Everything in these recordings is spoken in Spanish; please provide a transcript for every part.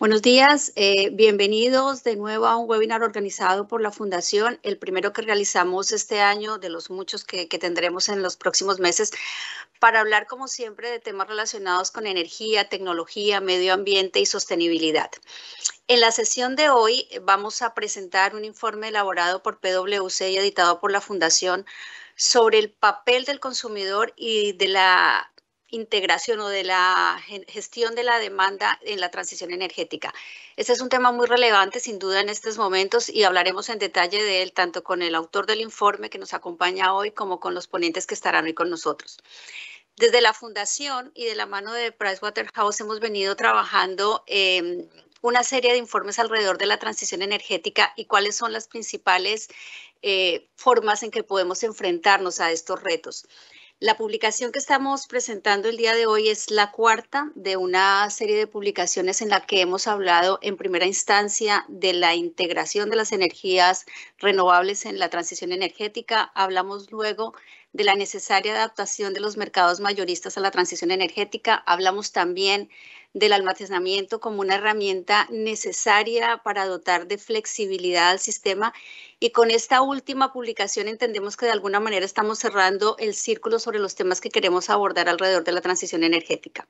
Buenos días, eh, bienvenidos de nuevo a un webinar organizado por la Fundación, el primero que realizamos este año de los muchos que, que tendremos en los próximos meses, para hablar como siempre de temas relacionados con energía, tecnología, medio ambiente y sostenibilidad. En la sesión de hoy eh, vamos a presentar un informe elaborado por PwC y editado por la Fundación sobre el papel del consumidor y de la integración o de la gestión de la demanda en la transición energética. Este es un tema muy relevante sin duda en estos momentos y hablaremos en detalle de él tanto con el autor del informe que nos acompaña hoy como con los ponentes que estarán hoy con nosotros. Desde la fundación y de la mano de Pricewaterhouse hemos venido trabajando em, una serie de informes alrededor de la transición energética y cuáles son las principales eh, formas en que podemos enfrentarnos a estos retos. La publicación que estamos presentando el día de hoy es la cuarta de una serie de publicaciones en la que hemos hablado en primera instancia de la integración de las energías renovables en la transición energética. Hablamos luego de la necesaria adaptación de los mercados mayoristas a la transición energética. Hablamos también del almacenamiento como una herramienta necesaria para dotar de flexibilidad al sistema. Y con esta última publicación entendemos que de alguna manera estamos cerrando el círculo sobre los temas que queremos abordar alrededor de la transición energética.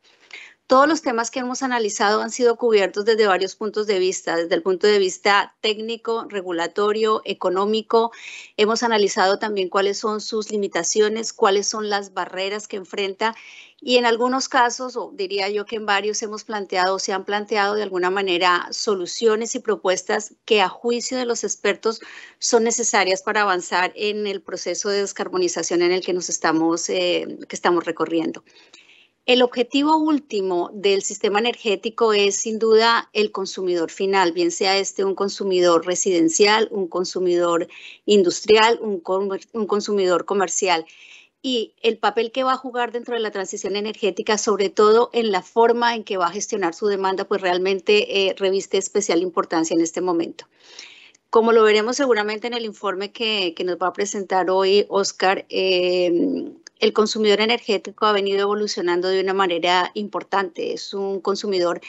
Todos los temas que hemos analizado han sido cubiertos desde varios puntos de vista, desde el punto de vista técnico, regulatorio, económico. Hemos analizado también cuáles son sus limitaciones, cuáles son las barreras que enfrenta y en algunos casos, o diría yo que en varios hemos planteado o se han planteado de alguna manera soluciones y propuestas que a juicio de los expertos son necesarias para avanzar en el proceso de descarbonización en el que nos estamos, eh, que estamos recorriendo. El objetivo último del sistema energético es sin duda el consumidor final, bien sea este un consumidor residencial, un consumidor industrial, un, consumidor comercial y el papel que va a jugar dentro de la transición energética, sobre todo en la forma en que va a gestionar su demanda, pues realmente eh, reviste especial importancia en este momento. Como lo veremos seguramente en el informe que, nos va a presentar hoy Oscar, eh, el consumidor energético ha venido evolucionando de una manera importante. Es un consumidor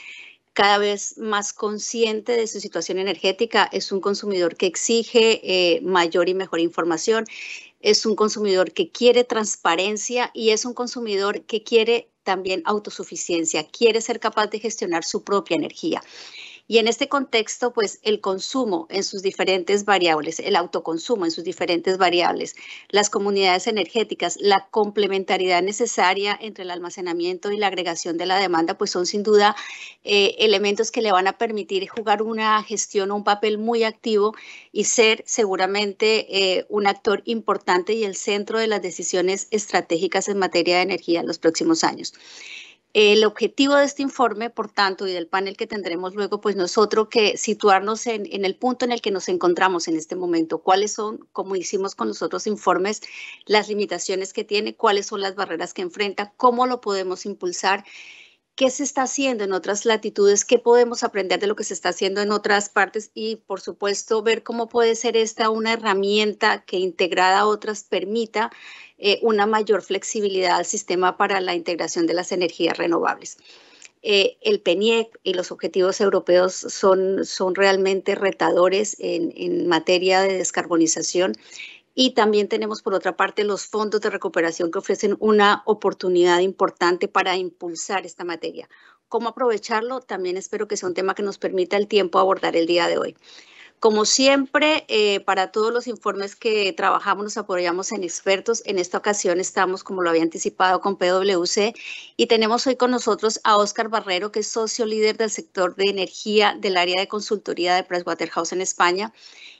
cada vez más consciente de su situación energética, es un consumidor que exige eh, mayor y mejor información, es un consumidor que quiere transparencia y es un consumidor que quiere también autosuficiencia, quiere ser capaz de gestionar su propia energía. Y en este contexto, pues el consumo en sus diferentes variables, el autoconsumo en sus diferentes variables, las comunidades energéticas, la complementariedad necesaria entre el almacenamiento y la agregación de la demanda, pues son sin duda eh, elementos que le van a permitir jugar una gestión o un papel muy activo y ser seguramente eh, un actor importante y el centro de las decisiones estratégicas en materia de energía en los próximos años. El objetivo de este informe, por tanto, y del panel que tendremos luego, pues nosotros que situarnos en, el punto en el que nos encontramos en este momento, cuáles son, como hicimos con los otros informes, las limitaciones que tiene, cuáles son las barreras que enfrenta, cómo lo podemos impulsar, qué se está haciendo en otras latitudes, qué podemos aprender de lo que se está haciendo en otras partes y, por supuesto, ver cómo puede ser esta una herramienta que integrada a otras permita eh, una mayor flexibilidad al sistema para la integración de las energías renovables. Eh, el PENIEC y los objetivos europeos son, son realmente retadores en, en materia de descarbonización y también tenemos, por otra parte, los fondos de recuperación que ofrecen una oportunidad importante para impulsar esta materia. ¿Cómo aprovecharlo? También espero que sea un tema que nos permita el tiempo abordar el día de hoy. Como siempre, eh, para todos los informes que trabajamos nos apoyamos en expertos. En esta ocasión estamos, como lo había anticipado, con PwC y tenemos hoy con nosotros a Óscar Barrero, que es socio líder del sector de energía del área de consultoría de Presswaterhouse en España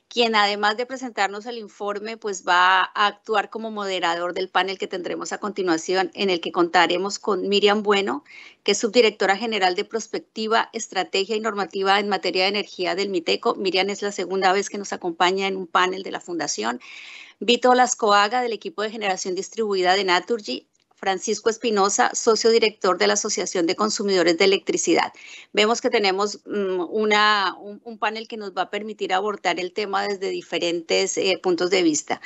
quien además de presentarnos el informe, pues va a actuar como moderador del panel que tendremos a continuación, en el que contaremos con Miriam Bueno, que es subdirectora general de Prospectiva, Estrategia y Normativa en materia de energía del MITECO. Miriam es la segunda vez que nos acompaña en un panel de la Fundación. Vito Lascoaga, del equipo de generación distribuida de Naturgy, Francisco Espinosa, socio director de la Asociación de Consumidores de Electricidad. Vemos que tenemos mm, un, panel que nos va a permitir abordar el tema desde diferentes eh, puntos de vista.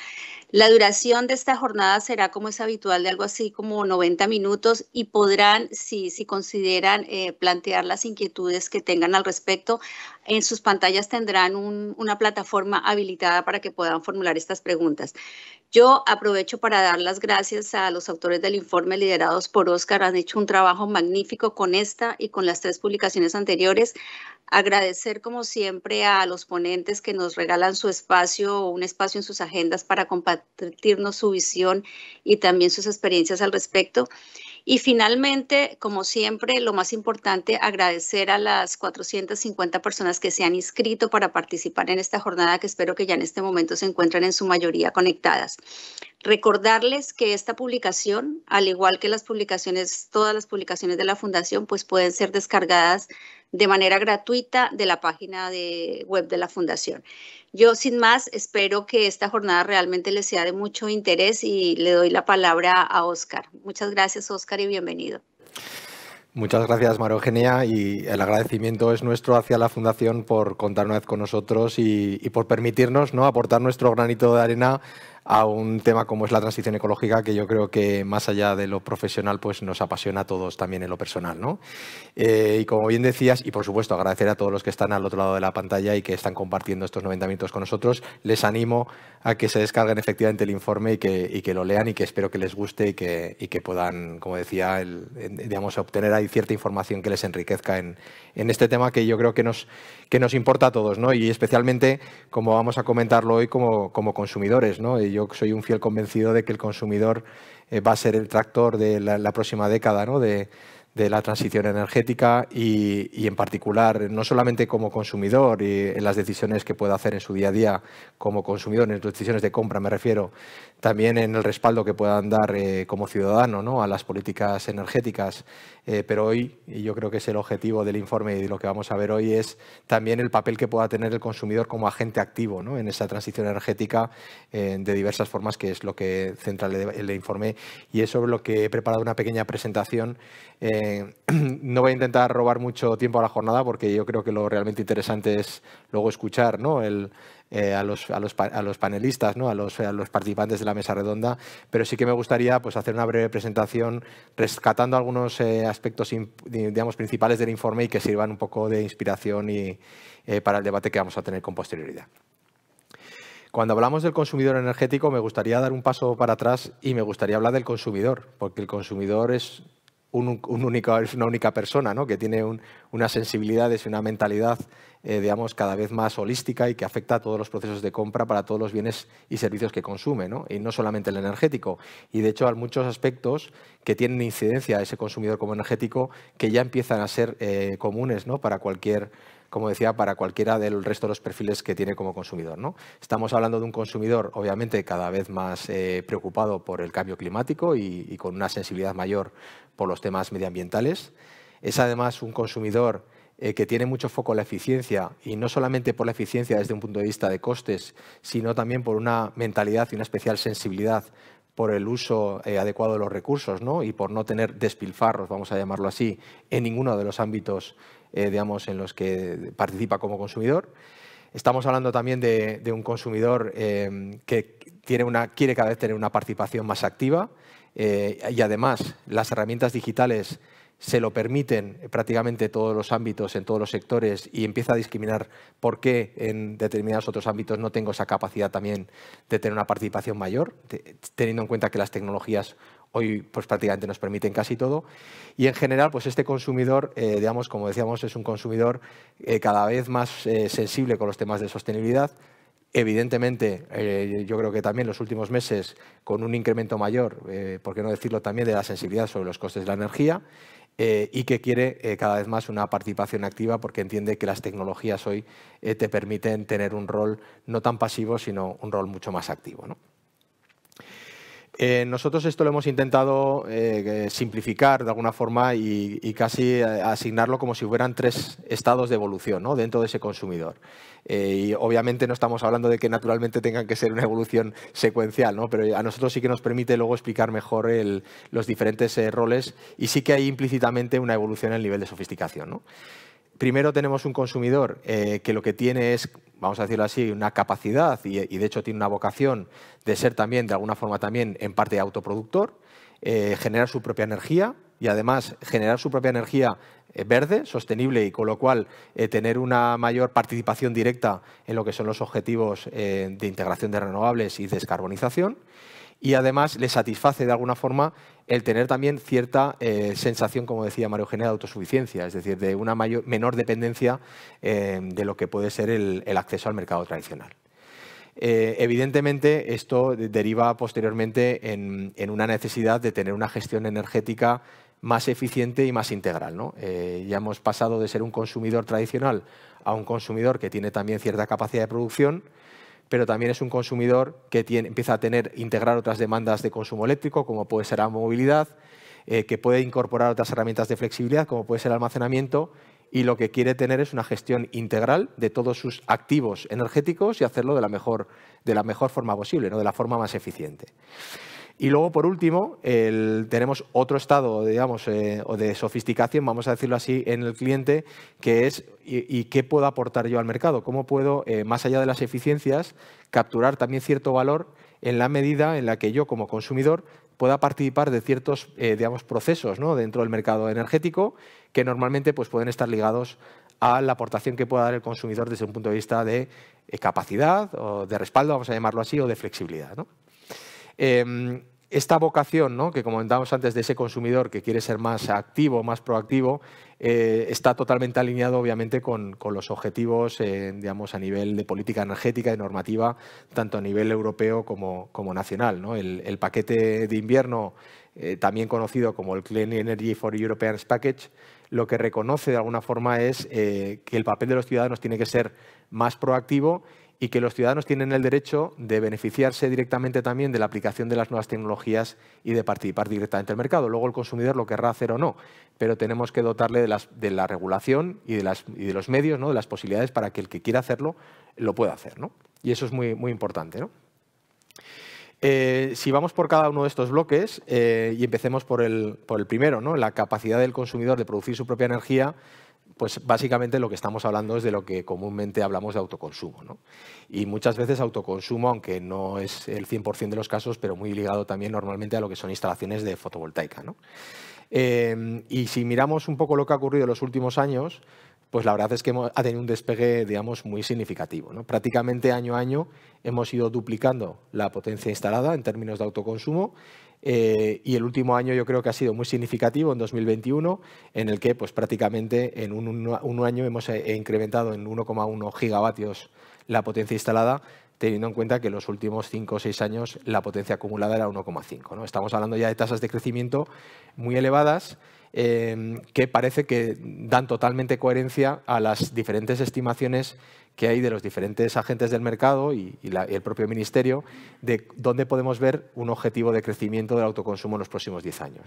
La duración de esta jornada será, como es habitual, de algo así como 90 minutos y podrán, si, consideran, eh, plantear las inquietudes que tengan al respecto. En sus pantallas tendrán una plataforma habilitada para que puedan formular estas preguntas. Yo aprovecho para dar las gracias a los autores del informe liderados por Oscar. Han hecho un trabajo magnífico con esta y con las tres publicaciones anteriores. Agradecer, como siempre, a los ponentes que nos regalan su espacio, un espacio en sus agendas para compartirnos su visión y también sus experiencias al respecto. Y finalmente, como siempre, lo más importante, agradecer a las 450 personas que se han inscrito para participar en esta jornada que espero que ya en este momento se encuentren en su mayoría conectadas. Recordarles que esta publicación, al igual que las publicaciones, todas las publicaciones de la Fundación, pues pueden ser descargadas de manera gratuita de la página de web de la Fundación. Yo, sin más, espero que esta jornada realmente les sea de mucho interés y le doy la palabra a Oscar. Muchas gracias, Oscar, y bienvenido. Muchas gracias, Marogenia, y el agradecimiento es nuestro hacia la Fundación por contar una vez con nosotros y, y por permitirnos ¿no? aportar nuestro granito de arena a un tema como es la transición ecológica, que yo creo que más allá de lo profesional, pues nos apasiona a todos también en lo personal. Eh, y como bien decías, y por supuesto agradecer a todos los que están al otro lado de la pantalla y que están compartiendo estos 90 minutos con nosotros, les animo a que se descarguen efectivamente el informe y que, que lo lean y que espero que les guste y que, que puedan, como decía, el, digamos, obtener ahí cierta información que les enriquezca en, este tema que yo creo que nos, que nos importa a todos, Y especialmente como vamos a comentarlo hoy como, como consumidores, yo soy un fiel convencido de que el consumidor eh, va a ser el tractor de la, próxima década de, la transición energética y, en particular, no solamente como consumidor y en las decisiones que pueda hacer en su día a día como consumidor, en las decisiones de compra me refiero, también en el respaldo que puedan dar eh, como ciudadano ¿no? a las políticas energéticas. Eh, pero hoy, y yo creo que es el objetivo del informe y de lo que vamos a ver hoy, es también el papel que pueda tener el consumidor como agente activo en esa transición energética eh, de diversas formas, que es lo que centra el, informe. Y es sobre lo que he preparado una pequeña presentación. no voy a intentar robar mucho tiempo a la jornada porque yo creo que lo realmente interesante es luego escuchar ¿no? el, eh, a, los, panelistas, a, los, participantes de la mesa redonda, pero sí que me gustaría pues, hacer una breve presentación rescatando algunos eh, aspectos digamos, principales del informe y que sirvan un poco de inspiración y, eh, para el debate que vamos a tener con posterioridad. Cuando hablamos del consumidor energético, me gustaría dar un paso para atrás y me gustaría hablar del consumidor, porque el consumidor es es una única persona, que tiene unas sensibilidades y una mentalidad eh, cada vez más holística y que afecta a todos los procesos de compra para todos los bienes y servicios que consume, y no solamente el energético. Y de hecho hay muchos aspectos que tienen incidencia a ese consumidor como energético que ya empiezan a ser eh, comunes para cualquier como decía, para cualquiera del resto de los perfiles que tiene como consumidor. Estamos hablando de un consumidor, obviamente, cada vez más eh, preocupado por el cambio climático y, y, con una sensibilidad mayor por los temas medioambientales. Es además un consumidor eh, que tiene mucho foco en la eficiencia y no solamente por la eficiencia desde un punto de vista de costes, sino también por una mentalidad y una especial sensibilidad por el uso eh, adecuado de los recursos ¿no? y por no tener despilfarros, vamos a llamarlo así, en ninguno de los ámbitos eh, digamos, en los que participa como consumidor. Estamos hablando también de, un consumidor que tiene una, quiere cada vez tener una participación más activa eh, y además las herramientas digitales se lo permiten prácticamente todos los ámbitos, en todos los sectores, y empieza a discriminar por qué en determinados otros ámbitos no tengo esa capacidad también de tener una participación mayor, teniendo en cuenta que las tecnologías hoy pues, prácticamente nos permiten casi todo. Y en general, pues este consumidor, eh, digamos, como decíamos, es un consumidor eh, cada vez más sensible con los temas de sostenibilidad, Evidentemente, eh, yo creo que también los últimos meses, con un incremento mayor, eh, por qué no decirlo también, de la sensibilidad sobre los costes de la energía, eh, y que quiere cada vez más una participación activa porque entiende que las tecnologías hoy te permiten tener un rol no tan pasivo, sino un rol mucho más activo. Eh, nosotros esto lo hemos intentado eh, simplificar de alguna forma y, casi eh, asignarlo como si fueran tres estados de evolución dentro de ese consumidor. y obviamente no estamos hablando de que naturalmente tengan que ser una evolución secuencial, pero a nosotros sí que nos permite luego explicar mejor los diferentes roles y sí que hay implícitamente una evolución en el nivel de sofisticación primero tenemos un consumidor eh, que lo que tiene es, vamos a decirlo así, una capacidad y, de hecho tiene una vocación de ser también, de alguna forma también, en parte autoproductor, eh, generar su propia energía y además generar su propia energía eh, verde, sostenible y con lo cual tener una mayor participación directa en lo que son los objetivos de integración de renovables y descarbonización y además le satisface de alguna forma el tener también cierta eh, sensación, como decía Mario Eugenia, de autosuficiencia, es decir, de una menor dependencia eh, de lo que puede ser el, acceso al mercado tradicional. Eh, evidentemente, esto deriva posteriormente en, una necesidad de tener una gestión energética más eficiente y más integral. ya hemos pasado de ser un consumidor tradicional a un consumidor que tiene también cierta capacidad de producción, pero también es un consumidor que tiene, empieza a tener, integrar otras demandas de consumo eléctrico, como puede ser la movilidad, eh, que puede incorporar otras herramientas de flexibilidad, como puede ser el almacenamiento, y lo que quiere tener es una gestión integral de todos sus activos energéticos y hacerlo de la mejor, de la mejor forma posible, ¿no? de la forma más eficiente. Y luego, por último, tenemos otro estado, digamos, eh, de sofisticación, vamos a decirlo así, en el cliente, que es y, qué puedo aportar yo al mercado, cómo puedo, eh, más allá de las eficiencias, capturar también cierto valor en la medida en la que yo, como consumidor, pueda participar de ciertos eh, digamos, procesos dentro del mercado energético que normalmente pues, pueden estar ligados a la aportación que pueda dar el consumidor desde un punto de vista de capacidad o de respaldo, vamos a llamarlo así, o de flexibilidad. ¿no? Em, esta vocación que comentábamos antes de ese consumidor que quiere ser más activo, más proactivo, eh, está totalmente alineado obviamente con, los objetivos eh, digamos, a nivel de política energética y normativa, tanto a nivel europeo como, nacional. El, paquete de invierno, eh, también conocido como el Clean Energy for Europeans Package, lo que reconoce de alguna forma es que el papel de los ciudadanos tiene que ser más proactivo y que los ciudadanos tienen el derecho de beneficiarse directamente también de la aplicación de las nuevas tecnologías y de participar directamente en el mercado. Luego el consumidor lo querrá hacer o no, pero tenemos que dotarle de, las, la regulación y de, los medios, de las posibilidades para que el que quiera hacerlo lo pueda hacer. Y eso es muy, importante. Eh, si vamos por cada uno de estos bloques eh, y empecemos por el, por el primero, la capacidad del consumidor de producir su propia energía pues básicamente lo que estamos hablando es de lo que comúnmente hablamos de autoconsumo. Y muchas veces autoconsumo, aunque no es el 100% de los casos, pero muy ligado también normalmente a lo que son instalaciones de fotovoltaica. Em, y si miramos un poco lo que ha ocurrido en los últimos años, pues la verdad es que ha tenido un despegue, digamos, muy significativo. Prácticamente año a año hemos ido duplicando la potencia instalada en términos de autoconsumo eh, y el último año yo creo que ha sido muy significativo, en 2021, en el que pues, prácticamente en un, año hemos eh, incrementado en 1,1 gigavatios la potencia instalada, teniendo en cuenta que en los últimos 5 o 6 años la potencia acumulada era 1,5. Estamos hablando ya de tasas de crecimiento muy elevadas eh, que parece que dan totalmente coherencia a las diferentes estimaciones que hay de los diferentes agentes del mercado y, el propio ministerio de dónde podemos ver un objetivo de crecimiento del autoconsumo en los próximos 10 años.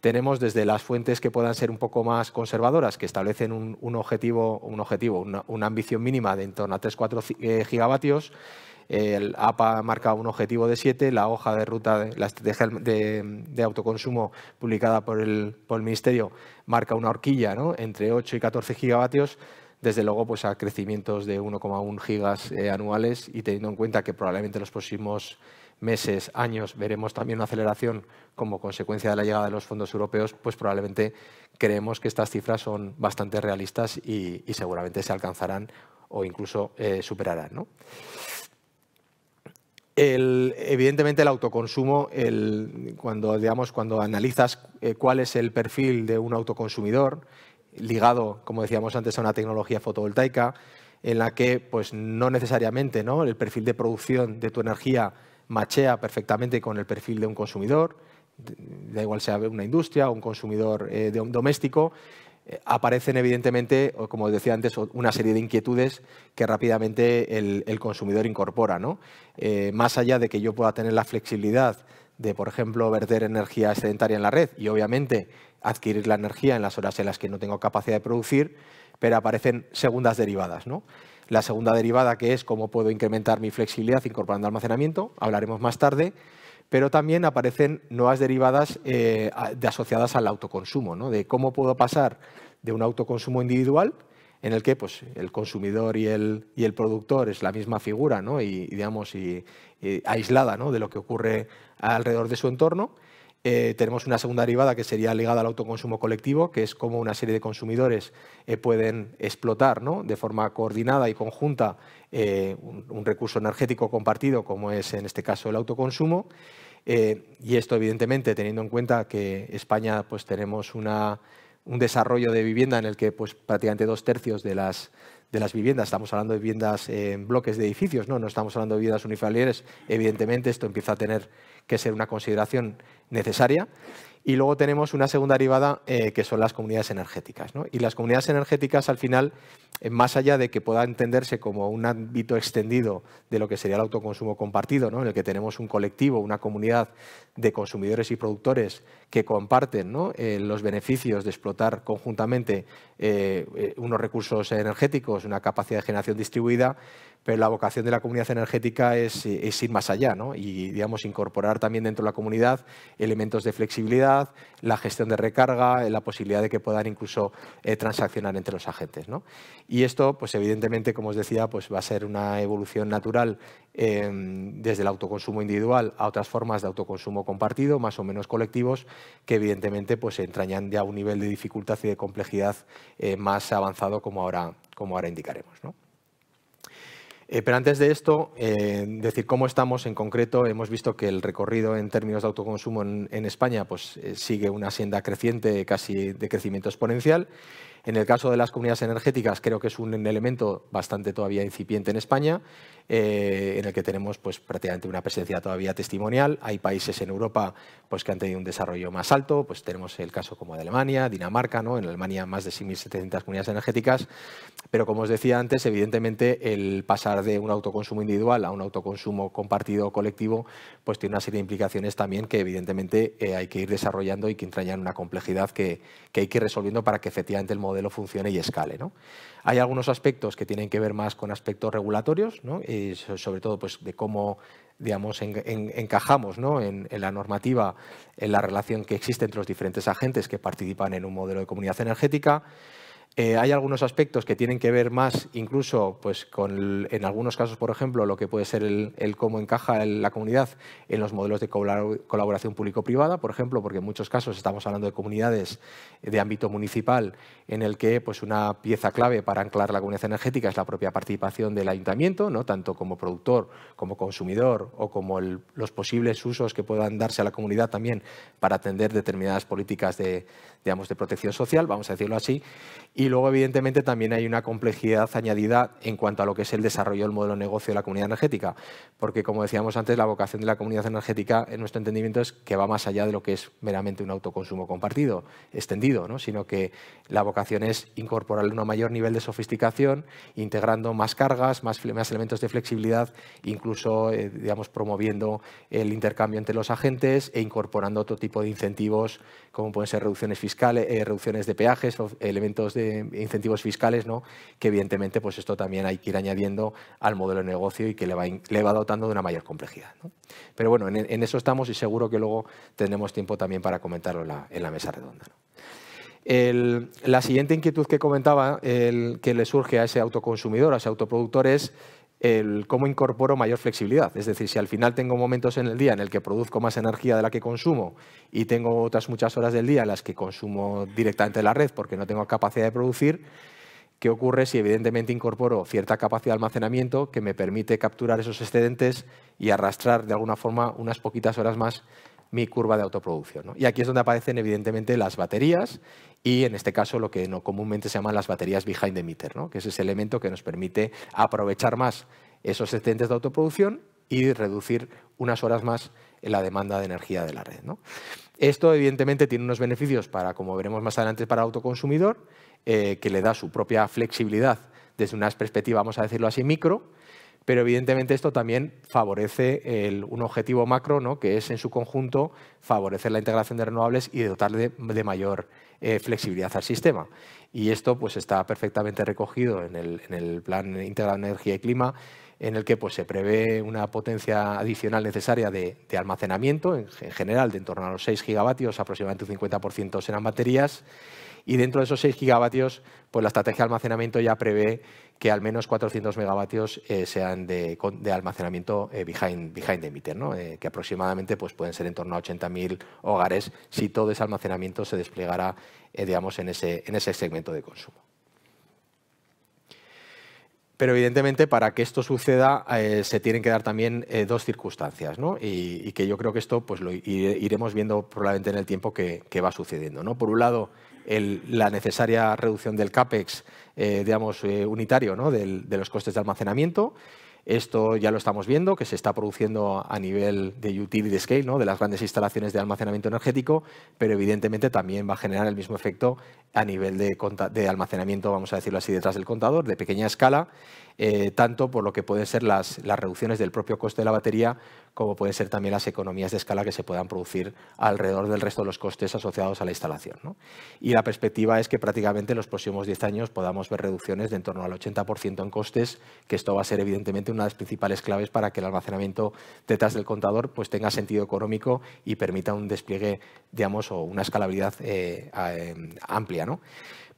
Tenemos desde las fuentes que puedan ser un poco más conservadoras, que establecen un, objetivo, un objetivo una, ambición mínima de en torno a 3-4 eh, gigavatios, el APA marca un objetivo de 7, la hoja de ruta, de, la estrategia de, autoconsumo publicada por el, Ministerio marca una horquilla entre 8 y 14 gigavatios, desde luego pues, a crecimientos de 1,1 gigas eh, anuales y teniendo en cuenta que probablemente en los próximos meses, años, veremos también una aceleración como consecuencia de la llegada de los fondos europeos, pues probablemente creemos que estas cifras son bastante realistas y, seguramente se alcanzarán o incluso eh, superarán. evidentemente el autoconsumo, cuando, digamos, cuando analizas eh, cuál es el perfil de un autoconsumidor ligado, como decíamos antes, a una tecnología fotovoltaica en la que pues, no necesariamente ¿no? el perfil de producción de tu energía machea perfectamente con el perfil de un consumidor, da igual sea una industria o un consumidor eh, doméstico, eh, aparecen evidentemente, como decía antes, una serie de inquietudes que rápidamente el, consumidor incorpora. Eh, más allá de que yo pueda tener la flexibilidad de, por ejemplo, verter energía sedentaria en la red y obviamente adquirir la energía en las horas en las que no tengo capacidad de producir, pero aparecen segundas derivadas. La segunda derivada que es cómo puedo incrementar mi flexibilidad incorporando almacenamiento, hablaremos más tarde, pero también aparecen nuevas derivadas eh, de asociadas al autoconsumo, de cómo puedo pasar de un autoconsumo individual, en el que pues, el consumidor y el, productor es la misma figura y, digamos, aislada de lo que ocurre alrededor de su entorno, eh, tenemos una segunda derivada que sería ligada al autoconsumo colectivo, que es cómo una serie de consumidores eh, pueden explotar de forma coordinada y conjunta eh, un, recurso energético compartido, como es en este caso el autoconsumo. y esto, evidentemente, teniendo en cuenta que España pues, tenemos un desarrollo de vivienda en el que pues, prácticamente dos tercios de las de las viviendas. Estamos hablando de viviendas en bloques de edificios, no, no estamos hablando de viviendas unifamiliares. Evidentemente, esto empieza a tener que ser una consideración necesaria. Y luego tenemos una segunda derivada eh, que son las comunidades energéticas. Y las comunidades energéticas, al final, eh, más allá de que pueda entenderse como un ámbito extendido de lo que sería el autoconsumo compartido, ¿no? en el que tenemos un colectivo, una comunidad de consumidores y productores que comparten eh, los beneficios de explotar conjuntamente unos recursos energéticos, una capacidad de generación distribuida, pero la vocación de la comunidad energética es, ir más allá y digamos, incorporar también dentro de la comunidad elementos de flexibilidad, la gestión de recarga, la posibilidad de que puedan incluso eh, transaccionar entre los agentes. ¿no? Y esto, pues evidentemente, como os decía, pues va a ser una evolución natural em, desde el autoconsumo individual a otras formas de autoconsumo compartido, más o menos colectivos, que evidentemente pues, entrañan ya un nivel de dificultad y de complejidad eh, más avanzado como ahora, como ahora indicaremos. Eh, pero antes de esto, eh, decir cómo estamos en concreto, hemos visto que el recorrido en términos de autoconsumo en, España pues, eh, sigue una senda creciente, casi de crecimiento exponencial. En el caso de las comunidades energéticas, creo que es un elemento bastante todavía incipiente en España. Eh, en el que tenemos pues, prácticamente una presencia todavía testimonial. Hay países en Europa pues, que han tenido un desarrollo más alto, pues tenemos el caso como de Alemania, Dinamarca, ¿no? en Alemania más de 6.700 comunidades energéticas, pero como os decía antes, evidentemente el pasar de un autoconsumo individual a un autoconsumo compartido colectivo pues tiene una serie de implicaciones también que evidentemente eh, hay que ir desarrollando y que entrañan una complejidad que, hay que ir resolviendo para que efectivamente el modelo funcione y escale. Hay algunos aspectos que tienen que ver más con aspectos regulatorios, ¿no? sobre todo pues, de cómo digamos, encajamos en, la normativa, en la relación que existe entre los diferentes agentes que participan en un modelo de comunidad energética. Eh, hay algunos aspectos que tienen que ver más incluso pues, con, en algunos casos, por ejemplo, lo que puede ser el, cómo encaja la comunidad en los modelos de colaboración público-privada, por ejemplo, porque en muchos casos estamos hablando de comunidades de ámbito municipal en el que pues, una pieza clave para anclar la comunidad energética es la propia participación del ayuntamiento, ¿no? tanto como productor, como consumidor o como los posibles usos que puedan darse a la comunidad también para atender determinadas políticas de, digamos, de protección social, vamos a decirlo así. Y luego, evidentemente, también hay una complejidad añadida en cuanto a lo que es el desarrollo del modelo de negocio de la comunidad energética, porque, como decíamos antes, la vocación de la comunidad energética, en nuestro entendimiento, es que va más allá de lo que es meramente un autoconsumo compartido, extendido, sino que la vocación es incorporarle un mayor nivel de sofisticación, integrando más cargas, más, elementos de flexibilidad, incluso, eh, digamos, promoviendo el intercambio entre los agentes e incorporando otro tipo de incentivos como pueden ser reducciones fiscales, eh, reducciones de peajes, elementos de incentivos fiscales, ¿no? que evidentemente pues esto también hay que ir añadiendo al modelo de negocio y que le va, le dotando de una mayor complejidad. Pero bueno, en, eso estamos y seguro que luego tendremos tiempo también para comentarlo en la, mesa redonda. la siguiente inquietud que comentaba, que le surge a ese autoconsumidor, a ese autoproductor, es el cómo incorporo mayor flexibilidad. Es decir, si al final tengo momentos en el día en el que produzco más energía de la que consumo y tengo otras muchas horas del día en las que consumo directamente la red porque no tengo capacidad de producir, ¿qué ocurre si evidentemente incorporo cierta capacidad de almacenamiento que me permite capturar esos excedentes y arrastrar de alguna forma unas poquitas horas más mi curva de autoproducción. Y aquí es donde aparecen evidentemente las baterías y en este caso lo que no comúnmente se llaman las baterías behind the meter, que es ese elemento que nos permite aprovechar más esos excedentes de autoproducción y reducir unas horas más la demanda de energía de la red. Esto evidentemente tiene unos beneficios para, como veremos más adelante, para el autoconsumidor, eh, que le da su propia flexibilidad desde una perspectiva, vamos a decirlo así, micro, pero evidentemente esto también favorece un objetivo macro, ¿no? que es en su conjunto favorecer la integración de renovables y dotarle de, mayor eh, flexibilidad al sistema. Y esto pues, está perfectamente recogido en el, Plan Integral de Energía y Clima, en el que pues, se prevé una potencia adicional necesaria de, almacenamiento, en, general de en torno a los 6 gigavatios, aproximadamente un 50% serán baterías, y dentro de esos 6 gigavatios, pues la estrategia de almacenamiento ya prevé que al menos 400 megavatios eh, sean de, almacenamiento eh, behind, behind, the meter, ¿no? Eh, que aproximadamente pues, pueden ser en torno a 80.000 hogares si todo ese almacenamiento se desplegara digamos, en, ese, en ese segmento de consumo. Pero evidentemente para que esto suceda se tienen que dar también dos circunstancias, ¿no? y, que yo creo que esto pues, lo iremos viendo probablemente en el tiempo que, va sucediendo, Por un lado, la necesaria reducción del CAPEX, eh, digamos, eh, unitario ¿no? de los costes de almacenamiento. Esto ya lo estamos viendo, que se está produciendo a nivel de utility scale, ¿no? de las grandes instalaciones de almacenamiento energético, pero evidentemente también va a generar el mismo efecto a nivel de almacenamiento, vamos a decirlo así, detrás del contador, de pequeña escala, eh, tanto por lo que pueden ser las, reducciones del propio coste de la batería como pueden ser también las economías de escala que se puedan producir alrededor del resto de los costes asociados a la instalación. Y la perspectiva es que prácticamente en los próximos 10 años podamos ver reducciones de en torno al 80% en costes, que esto va a ser evidentemente una de las principales claves para que el almacenamiento detrás del contador pues, tenga sentido económico y permita un despliegue digamos, o una escalabilidad eh, em, amplia.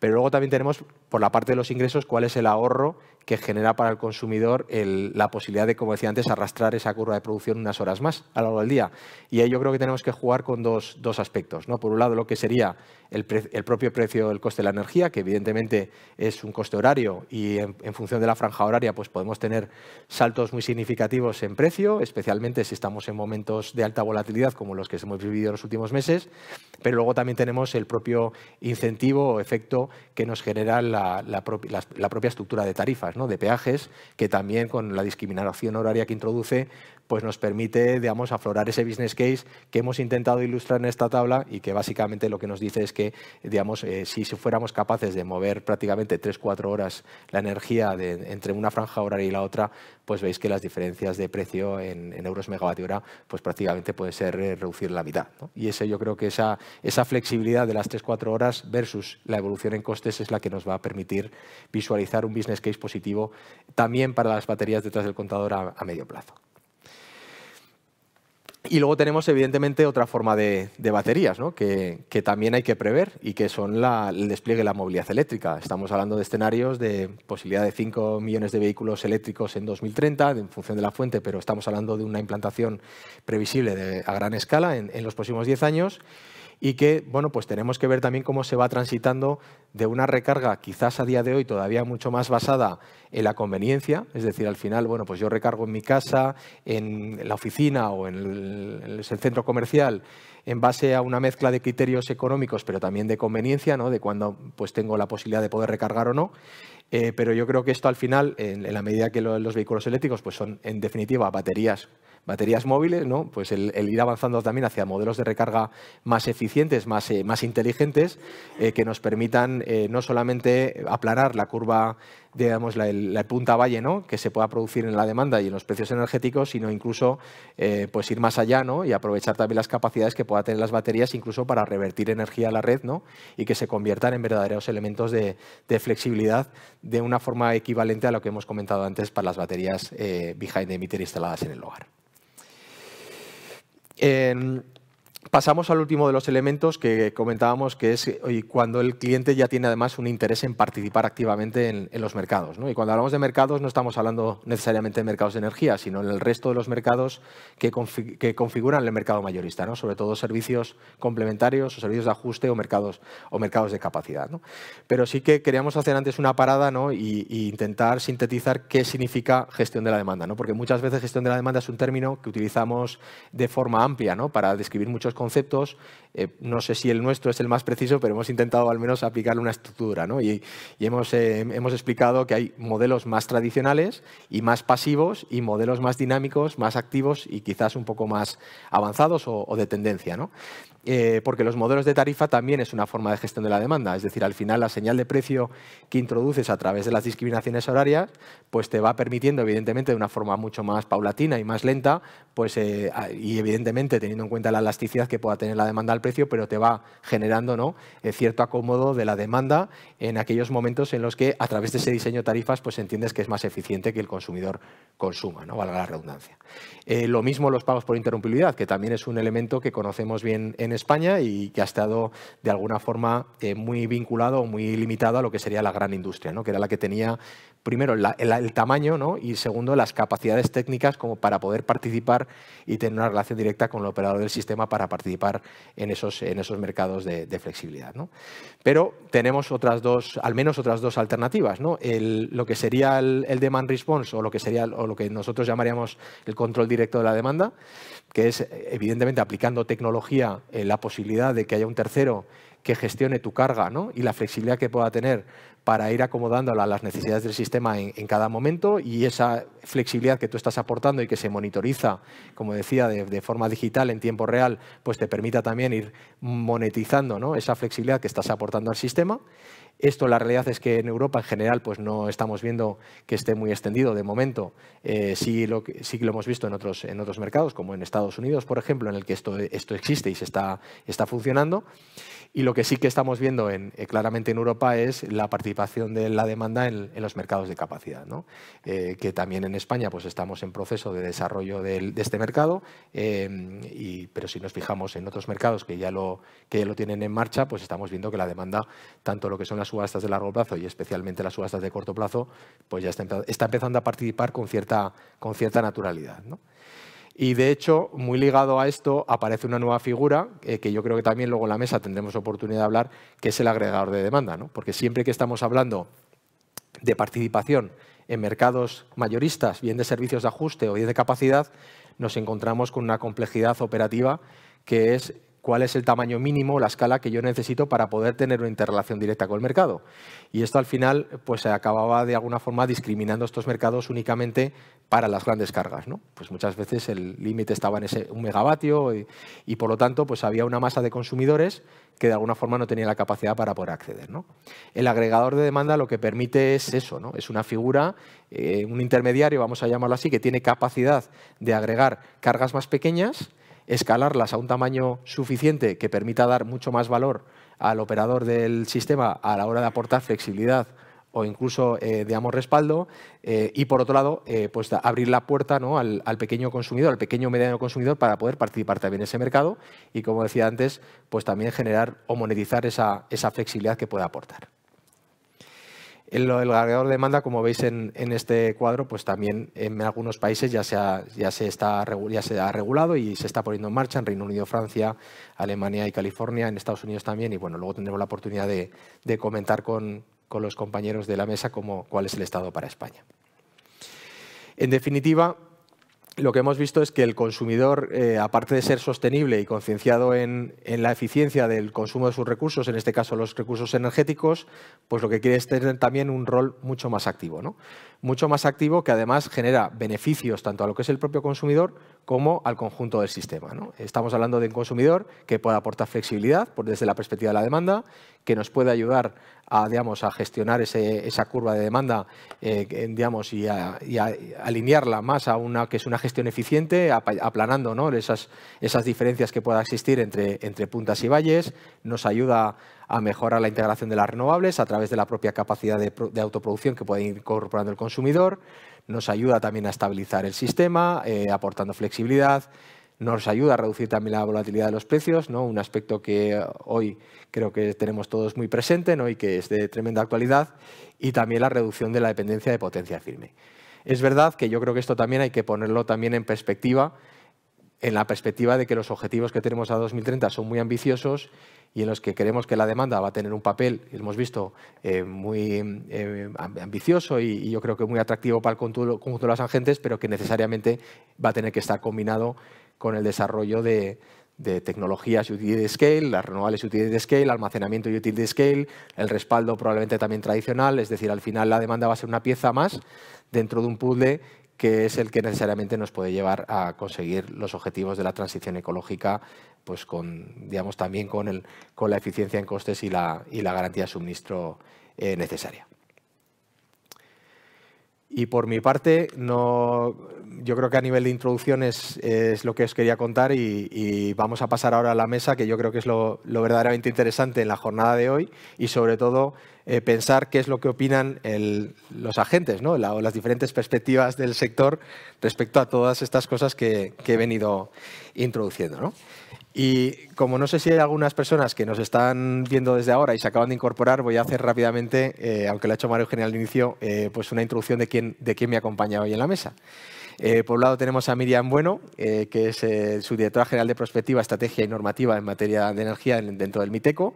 Pero luego también tenemos, por la parte de los ingresos, cuál es el ahorro que genera para el consumidor la posibilidad de, como decía antes, arrastrar esa curva de producción unas horas más a lo largo del día. Y ahí yo creo que tenemos que jugar con dos, aspectos. ¿no? Por un lado, lo que sería el, propio precio del coste de la energía, que evidentemente es un coste horario y en, función de la franja horaria pues podemos tener saltos muy significativos en precio, especialmente si estamos en momentos de alta volatilidad como los que hemos vivido en los últimos meses. Pero luego también tenemos el propio incentivo o efecto que nos genera la propia estructura de tarifas de peajes, que también con la discriminación horaria que introduce, pues nos permite digamos, aflorar ese business case que hemos intentado ilustrar en esta tabla y que básicamente lo que nos dice es que digamos, eh, si fuéramos capaces de mover prácticamente 3-4 horas la energía entre una franja horaria y la otra, pues veis que las diferencias de precio en, euros megavatio hora pues prácticamente puede ser eh, reducir la mitad. Y ese, yo creo que esa, flexibilidad de las 3-4 horas versus la evolución en costes es la que nos va a permitir visualizar un business case positivo también para las baterías detrás del contador a medio plazo. Y luego tenemos, evidentemente, otra forma de, baterías, ¿no? que, también hay que prever y que son la, el despliegue de la movilidad eléctrica. Estamos hablando de escenarios de posibilidad de 5 millones de vehículos eléctricos en 2030, en función de la fuente, pero estamos hablando de una implantación previsible a gran escala en, en los próximos 10 años y que, bueno, pues tenemos que ver también cómo se va transitando de una recarga quizás a día de hoy todavía mucho más basada en la conveniencia, es decir, al final, bueno, pues yo recargo en mi casa, en la oficina o en el, centro comercial en base a una mezcla de criterios económicos, pero también de conveniencia, ¿no? De cuándo pues tengo la posibilidad de poder recargar o no. Eh, pero yo creo que esto al final, en, la medida que los vehículos eléctricos pues son en definitiva baterías baterías móviles, pues el, ir avanzando también hacia modelos de recarga más eficientes, más, eh, inteligentes, eh, que nos permitan eh, no solamente aplanar la curva, digamos, la, punta valle que se pueda producir en la demanda y en los precios energéticos, sino incluso pues ir más allá y aprovechar también las capacidades que puedan tener las baterías incluso para revertir energía a la red y que se conviertan en verdaderos elementos de, de flexibilidad de una forma equivalente a lo que hemos comentado antes para las baterías behind the meter instaladas en el hogar. And. pasamos al último de los elementos que comentábamos, que es cuando el cliente ya tiene además un interés en participar activamente en, los mercados. Y cuando hablamos de mercados no estamos hablando necesariamente de mercados de energía, sino en el resto de los mercados que, configuran el mercado mayorista, ¿no? sobre todo servicios complementarios o servicios de ajuste o mercados, o mercados de capacidad. Pero sí que queríamos hacer antes una parada ¿no? y, intentar sintetizar qué significa gestión de la demanda, ¿no? porque muchas veces gestión de la demanda es un término que utilizamos de forma amplia ¿no? para describir muchos conceptos eh, no sé si el nuestro es el más preciso, pero hemos intentado al menos aplicarle una estructura. ¿no? Y, hemos, eh, hemos, explicado que hay modelos más tradicionales y más pasivos y modelos más dinámicos, más activos y quizás un poco más avanzados o, de tendencia. Eh, porque los modelos de tarifa también es una forma de gestión de la demanda. Es decir, al final la señal de precio que introduces a través de las discriminaciones horarias, pues te va permitiendo, evidentemente, de una forma mucho más paulatina y más lenta, pues, y evidentemente teniendo en cuenta la elasticidad que pueda tener la demanda precio, pero te va generando ¿no? Eh, cierto acomodo de la demanda en aquellos momentos en los que a través de ese diseño de tarifas pues entiendes que es más eficiente que el consumidor consuma, ¿no? valga la redundancia. Eh, lo mismo los pagos por interrumpibilidad, que también es un elemento que conocemos bien en España y que ha estado de alguna forma eh, muy vinculado o muy limitado a lo que sería la gran industria, ¿no? que era la que tenía primero el, tamaño y segundo las capacidades técnicas como para poder participar y tener una relación directa con el operador del sistema para participar en en esos, en esos mercados de, flexibilidad. ¿no? Pero tenemos otras dos, al menos otras dos alternativas. ¿no? lo que sería el, demand response o lo, que sería, o lo que nosotros llamaríamos el control directo de la demanda, que es evidentemente aplicando tecnología eh, la posibilidad de que haya un tercero que gestione tu carga ¿no? y la flexibilidad que pueda tener para ir acomodándola a las necesidades del sistema en, cada momento y esa flexibilidad que tú estás aportando y que se monitoriza, como decía, de, forma digital en tiempo real, pues te permita también ir monetizando ¿no? esa flexibilidad que estás aportando al sistema esto la realidad es que en Europa en general pues no estamos viendo que esté muy extendido de momento. Eh, sí, lo, sí lo hemos visto en otros, en otros mercados, como en Estados Unidos, por ejemplo, en el que esto, esto existe y se está, está funcionando. Y lo que sí que estamos viendo eh, claramente en Europa es la participación de la demanda en, los mercados de capacidad, eh, que también en España pues estamos en proceso de desarrollo de, este mercado, em, pero si nos fijamos en otros mercados que ya, lo, que ya lo tienen en marcha, pues estamos viendo que la demanda, tanto lo que son las subastas de largo plazo y especialmente las subastas de corto plazo, pues ya está, empezando a participar con cierta, con cierta naturalidad. Y de hecho, muy ligado a esto, aparece una nueva figura eh, que yo creo que también luego en la mesa tendremos oportunidad de hablar, que es el agregador de demanda. ¿no? Porque siempre que estamos hablando de participación en mercados mayoristas, bien de servicios de ajuste o bien de capacidad, nos encontramos con una complejidad operativa que es cuál es el tamaño mínimo, la escala que yo necesito para poder tener una interrelación directa con el mercado. Y esto al final pues acababa de alguna forma discriminando estos mercados únicamente para las grandes cargas. ¿no? Pues muchas veces el límite estaba en ese un megavatio y, por lo tanto pues había una masa de consumidores que de alguna forma no tenía la capacidad para poder acceder. El agregador de demanda lo que permite es eso, ¿no? es una figura, eh, un intermediario, vamos a llamarlo así, que tiene capacidad de agregar cargas más pequeñas escalarlas a un tamaño suficiente que permita dar mucho más valor al operador del sistema a la hora de aportar flexibilidad o incluso, eh, digamos, respaldo, eh, y por otro lado, eh, pues abrir la puerta ¿no? al, pequeño consumidor, al pequeño mediano consumidor para poder participar también en ese mercado y, como decía antes, pues también generar o monetizar esa, esa flexibilidad que pueda aportar. El, agregador de demanda, como veis en, este cuadro, pues también en algunos países ya se, ha, ya, se está, se ha regulado y se está poniendo en marcha en Reino Unido, Francia, Alemania y California, en Estados Unidos también. Y bueno, luego tendremos la oportunidad de, comentar con, los compañeros de la mesa cómo, cuál es el estado para España. En definitiva, lo que hemos visto es que el consumidor, eh, aparte de ser sostenible y concienciado en, la eficiencia del consumo de sus recursos, en este caso los recursos energéticos, pues lo que quiere es tener también un rol mucho más activo. ¿no? Mucho más activo que además genera beneficios tanto a lo que es el propio consumidor como al conjunto del sistema. Estamos hablando de un consumidor que pueda aportar flexibilidad pues, desde la perspectiva de la demanda, que nos puede ayudar a, digamos, a gestionar esa curva de demanda eh, digamos, y, a, alinearla más a una que es una gestión eficiente, aplanando ¿no? esas, diferencias que pueda existir entre, entre puntas y valles, nos ayuda a mejorar la integración de las renovables a través de la propia capacidad de, autoproducción que puede ir incorporando el consumidor, nos ayuda también a estabilizar el sistema, eh, aportando flexibilidad, nos ayuda a reducir también la volatilidad de los precios, ¿no? un aspecto que hoy creo que tenemos todos muy presente y que es de tremenda actualidad, y también la reducción de la dependencia de potencia firme. Es verdad que yo creo que esto también hay que ponerlo también en perspectiva, en la perspectiva de que los objetivos que tenemos a 2030 son muy ambiciosos y en los que creemos que la demanda va a tener un papel, hemos visto, eh, muy eh, ambicioso y, yo creo que muy atractivo para el conjunto, conjunto de las agentes, pero que necesariamente va a tener que estar combinado con el desarrollo de, tecnologías utility scale, las renovables utility scale, almacenamiento utility scale, el respaldo probablemente también tradicional, es decir, al final la demanda va a ser una pieza más dentro de un puzzle que es el que necesariamente nos puede llevar a conseguir los objetivos de la transición ecológica, pues con, digamos, también con, el, con la eficiencia en costes y la, la garantía de suministro eh, necesaria. Y por mi parte, no, yo creo que a nivel de introducción es, lo que os quería contar y, vamos a pasar ahora a la mesa, que yo creo que es lo, lo verdaderamente interesante en la jornada de hoy y sobre todo eh, pensar qué es lo que opinan los agentes o las diferentes perspectivas del sector respecto a todas estas cosas que, he venido introduciendo. Y como no sé si hay algunas personas que nos están viendo desde ahora y se acaban de incorporar, voy a hacer rápidamente, eh, aunque lo ha hecho Mario General al inicio, eh, pues una introducción de quién, de quién me acompaña hoy en la mesa. por un lado tenemos a Miriam Bueno, que es su directora general de Prospectiva, Estrategia y Normativa en materia de energía dentro del MITECO.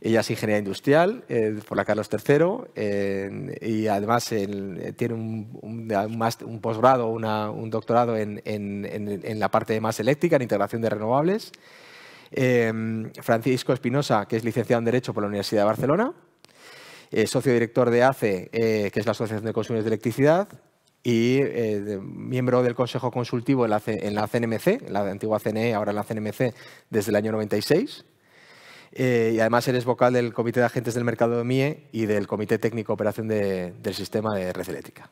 Ella es ingeniera industrial eh, por la Carlos III y además tiene un, un, un posgrado, un doctorado en, la parte más eléctrica, en integración de renovables. Em, Francisco Espinosa, que es licenciado en Derecho por la Universidad de Barcelona. Eh, socio director de ACE, eh, que es la Asociación de Consumidores de Electricidad, y miembro del Consejo Consultivo en la, en la CNMC, la antigua CNE, ahora en la CNMC, desde el año 96. Eh, y además eres vocal del Comité de Agentes del Mercado de MIE y del Comité Técnico Operación del Sistema de Red Eléctrica.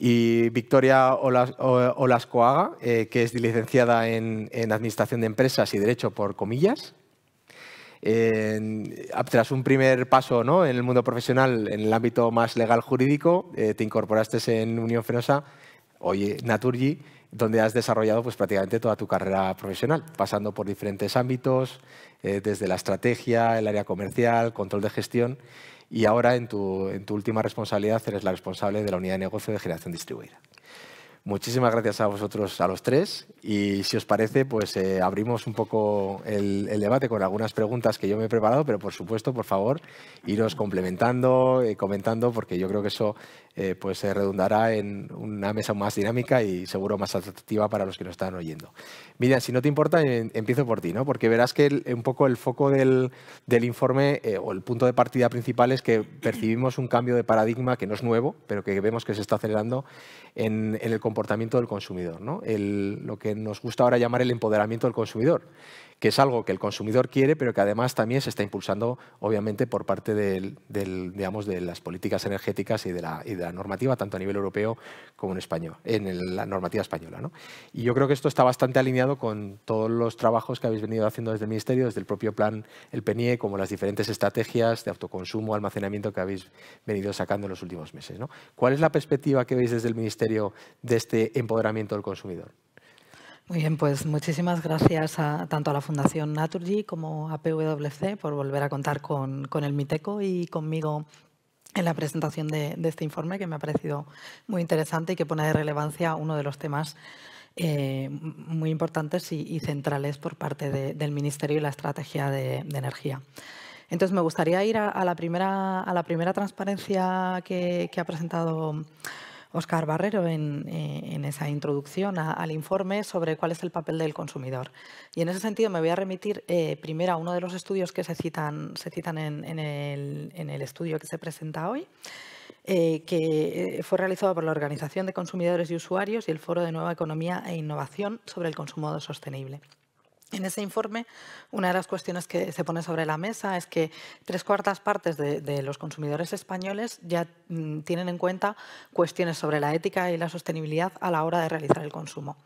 Y Victoria Olas, Olascoaga, eh, que es licenciada en, Administración de Empresas y Derecho por comillas. tras un primer paso en el mundo profesional, en el ámbito más legal jurídico, eh, te incorporaste en Unión Fenosa, Oye, Naturgi donde has desarrollado pues, prácticamente toda tu carrera profesional, pasando por diferentes ámbitos, eh, desde la estrategia, el área comercial, control de gestión, y ahora en tu, en tu última responsabilidad eres la responsable de la unidad de negocio de generación distribuida. Muchísimas gracias a vosotros, a los tres. Y si os parece, pues eh, abrimos un poco el, debate con algunas preguntas que yo me he preparado, pero por supuesto, por favor, iros complementando, y eh, comentando, porque yo creo que eso eh, pues se redundará en una mesa más dinámica y seguro más atractiva para los que nos están oyendo. Miriam, si no te importa, eh, empiezo por ti, ¿no? Porque verás que un poco el foco del, informe eh, o el punto de partida principal es que percibimos un cambio de paradigma que no es nuevo, pero que vemos que se está acelerando en, el comportamiento del consumidor, ¿no? lo que nos gusta ahora llamar el empoderamiento del consumidor que es algo que el consumidor quiere, pero que además también se está impulsando, obviamente, por parte de las políticas energéticas y de, la, normativa, tanto a nivel europeo como en, español, en la normativa española. Y yo creo que esto está bastante alineado con todos los trabajos que habéis venido haciendo desde el Ministerio, desde el propio plan, el PENIE, como las diferentes estrategias de autoconsumo, almacenamiento que habéis venido sacando en los últimos meses. ¿Cuál es la perspectiva que veis desde el Ministerio de este empoderamiento del consumidor? Muy bien, pues muchísimas gracias tanto a la Fundación Naturgy como a PwC por volver a contar con, el MITECO y conmigo en la presentación de, este informe que me ha parecido muy interesante y que pone de relevancia uno de los temas eh, muy importantes y, centrales por parte del Ministerio y la Estrategia de, Energía. Entonces, me gustaría ir a, la, primera, a la primera transparencia que ha presentado Oscar Barrero eh, en, esa introducción al informe sobre cuál es el papel del consumidor. Y en ese sentido me voy a remitir eh, primero a uno de los estudios que se citan, en, el, estudio que se presenta hoy. Eh, que fue realizado por la Organización de Consumidores y Usuarios y el Foro de Nueva Economía e Innovación sobre el Consumo Sostenible. En ese informe, una de las cuestiones que se pone sobre la mesa es que tres cuartas partes de, los consumidores españoles ya mm, tienen en cuenta cuestiones sobre la ética y la sostenibilidad a la hora de realizar el consumo.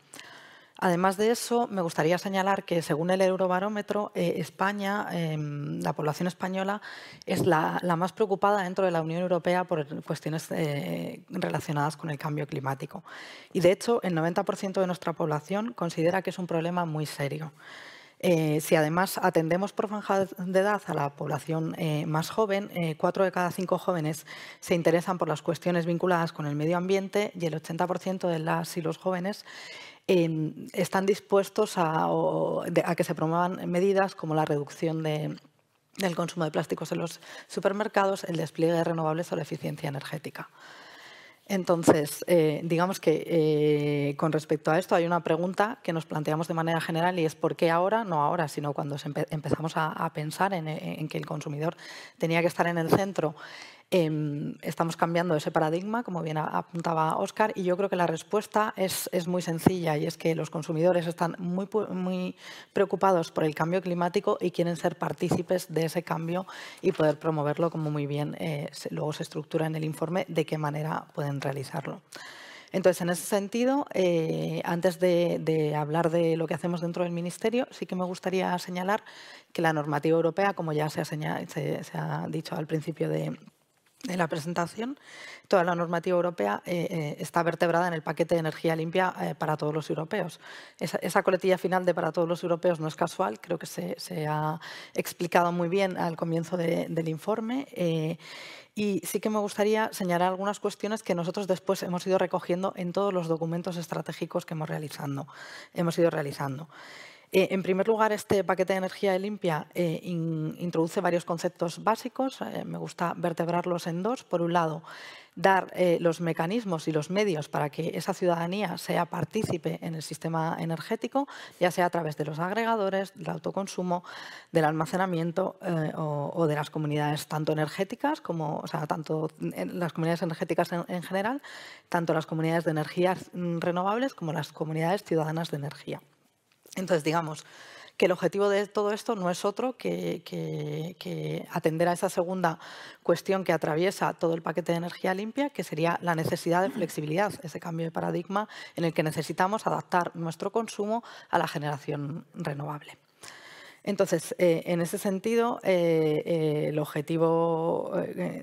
Además de eso, me gustaría señalar que según el Eurobarómetro, eh, España, em, la población española, es la, más preocupada dentro de la Unión Europea por cuestiones eh, relacionadas con el cambio climático. Y de hecho, el 90% de nuestra población considera que es un problema muy serio. Eh, si además atendemos por franja de edad a la población más joven, cuatro de cada cinco jóvenes se interesan por las cuestiones vinculadas con el medio ambiente y el 80% de las y los jóvenes están dispuestos a, que se promuevan medidas como la reducción del consumo de plásticos en los supermercados, el despliegue de renovables o la eficiencia energética. Entonces, eh, digamos que eh, con respecto a esto hay una pregunta que nos planteamos de manera general y es ¿por qué ahora? No ahora, sino cuando empezamos a, pensar en, que el consumidor tenía que estar en el centro Em, estamos cambiando ese paradigma, como bien apuntaba Oscar, y yo creo que la respuesta es, muy sencilla y es que los consumidores están muy, muy preocupados por el cambio climático y quieren ser partícipes de ese cambio y poder promoverlo como muy bien eh, luego se estructura en el informe de qué manera pueden realizarlo. Entonces, en ese sentido, eh, antes de, hablar de lo que hacemos dentro del Ministerio, sí que me gustaría señalar que la normativa europea, como ya se se ha dicho al principio de, de la presentación, toda la normativa europea eh, eh, está vertebrada en el paquete de energía limpia eh, para todos los europeos. Esa, coletilla final de para todos los europeos no es casual, creo que se, ha explicado muy bien al comienzo del informe. Y sí que me gustaría señalar algunas cuestiones que nosotros después hemos ido recogiendo en todos los documentos estratégicos que hemos, realizando, hemos ido realizando. Eh, en primer lugar, este paquete de energía limpia eh, introduce varios conceptos básicos. Eh, me gusta vertebrarlos en dos. Por un lado, dar los mecanismos y los medios para que esa ciudadanía sea partícipe en el sistema energético, ya sea a través de los agregadores, del autoconsumo, del almacenamiento o, de las comunidades tanto energéticas como, tanto las comunidades energéticas en general, tanto las comunidades de energías mm, renovables como las comunidades ciudadanas de energía. Entonces, digamos que el objetivo de todo esto no es otro que, atender a esa segunda cuestión que atraviesa todo el paquete de energía limpia, que sería la necesidad de flexibilidad, ese cambio de paradigma en el que necesitamos adaptar nuestro consumo a la generación renovable. Entonces, eh, en ese sentido, eh, eh, el objetivo,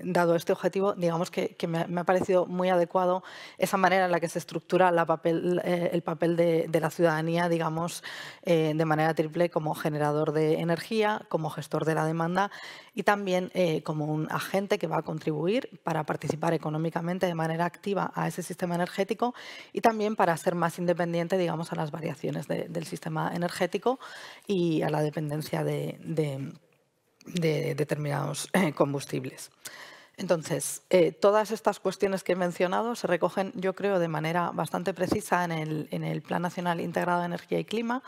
dado este objetivo, digamos que, me, ha parecido muy adecuado esa manera en la que se estructura el papel de, la ciudadanía, digamos, de manera triple como generador de energía, como gestor de la demanda y también como un agente que va a contribuir para participar económicamente de manera activa a ese sistema energético y también para ser más independiente, digamos, a las variaciones del sistema energético y a la dependencia de, determinados eh, combustibles. Entonces, eh, todas estas cuestiones que he mencionado se recogen, yo creo, de manera bastante precisa en el, Plan Nacional Integrado de Energía y Clima.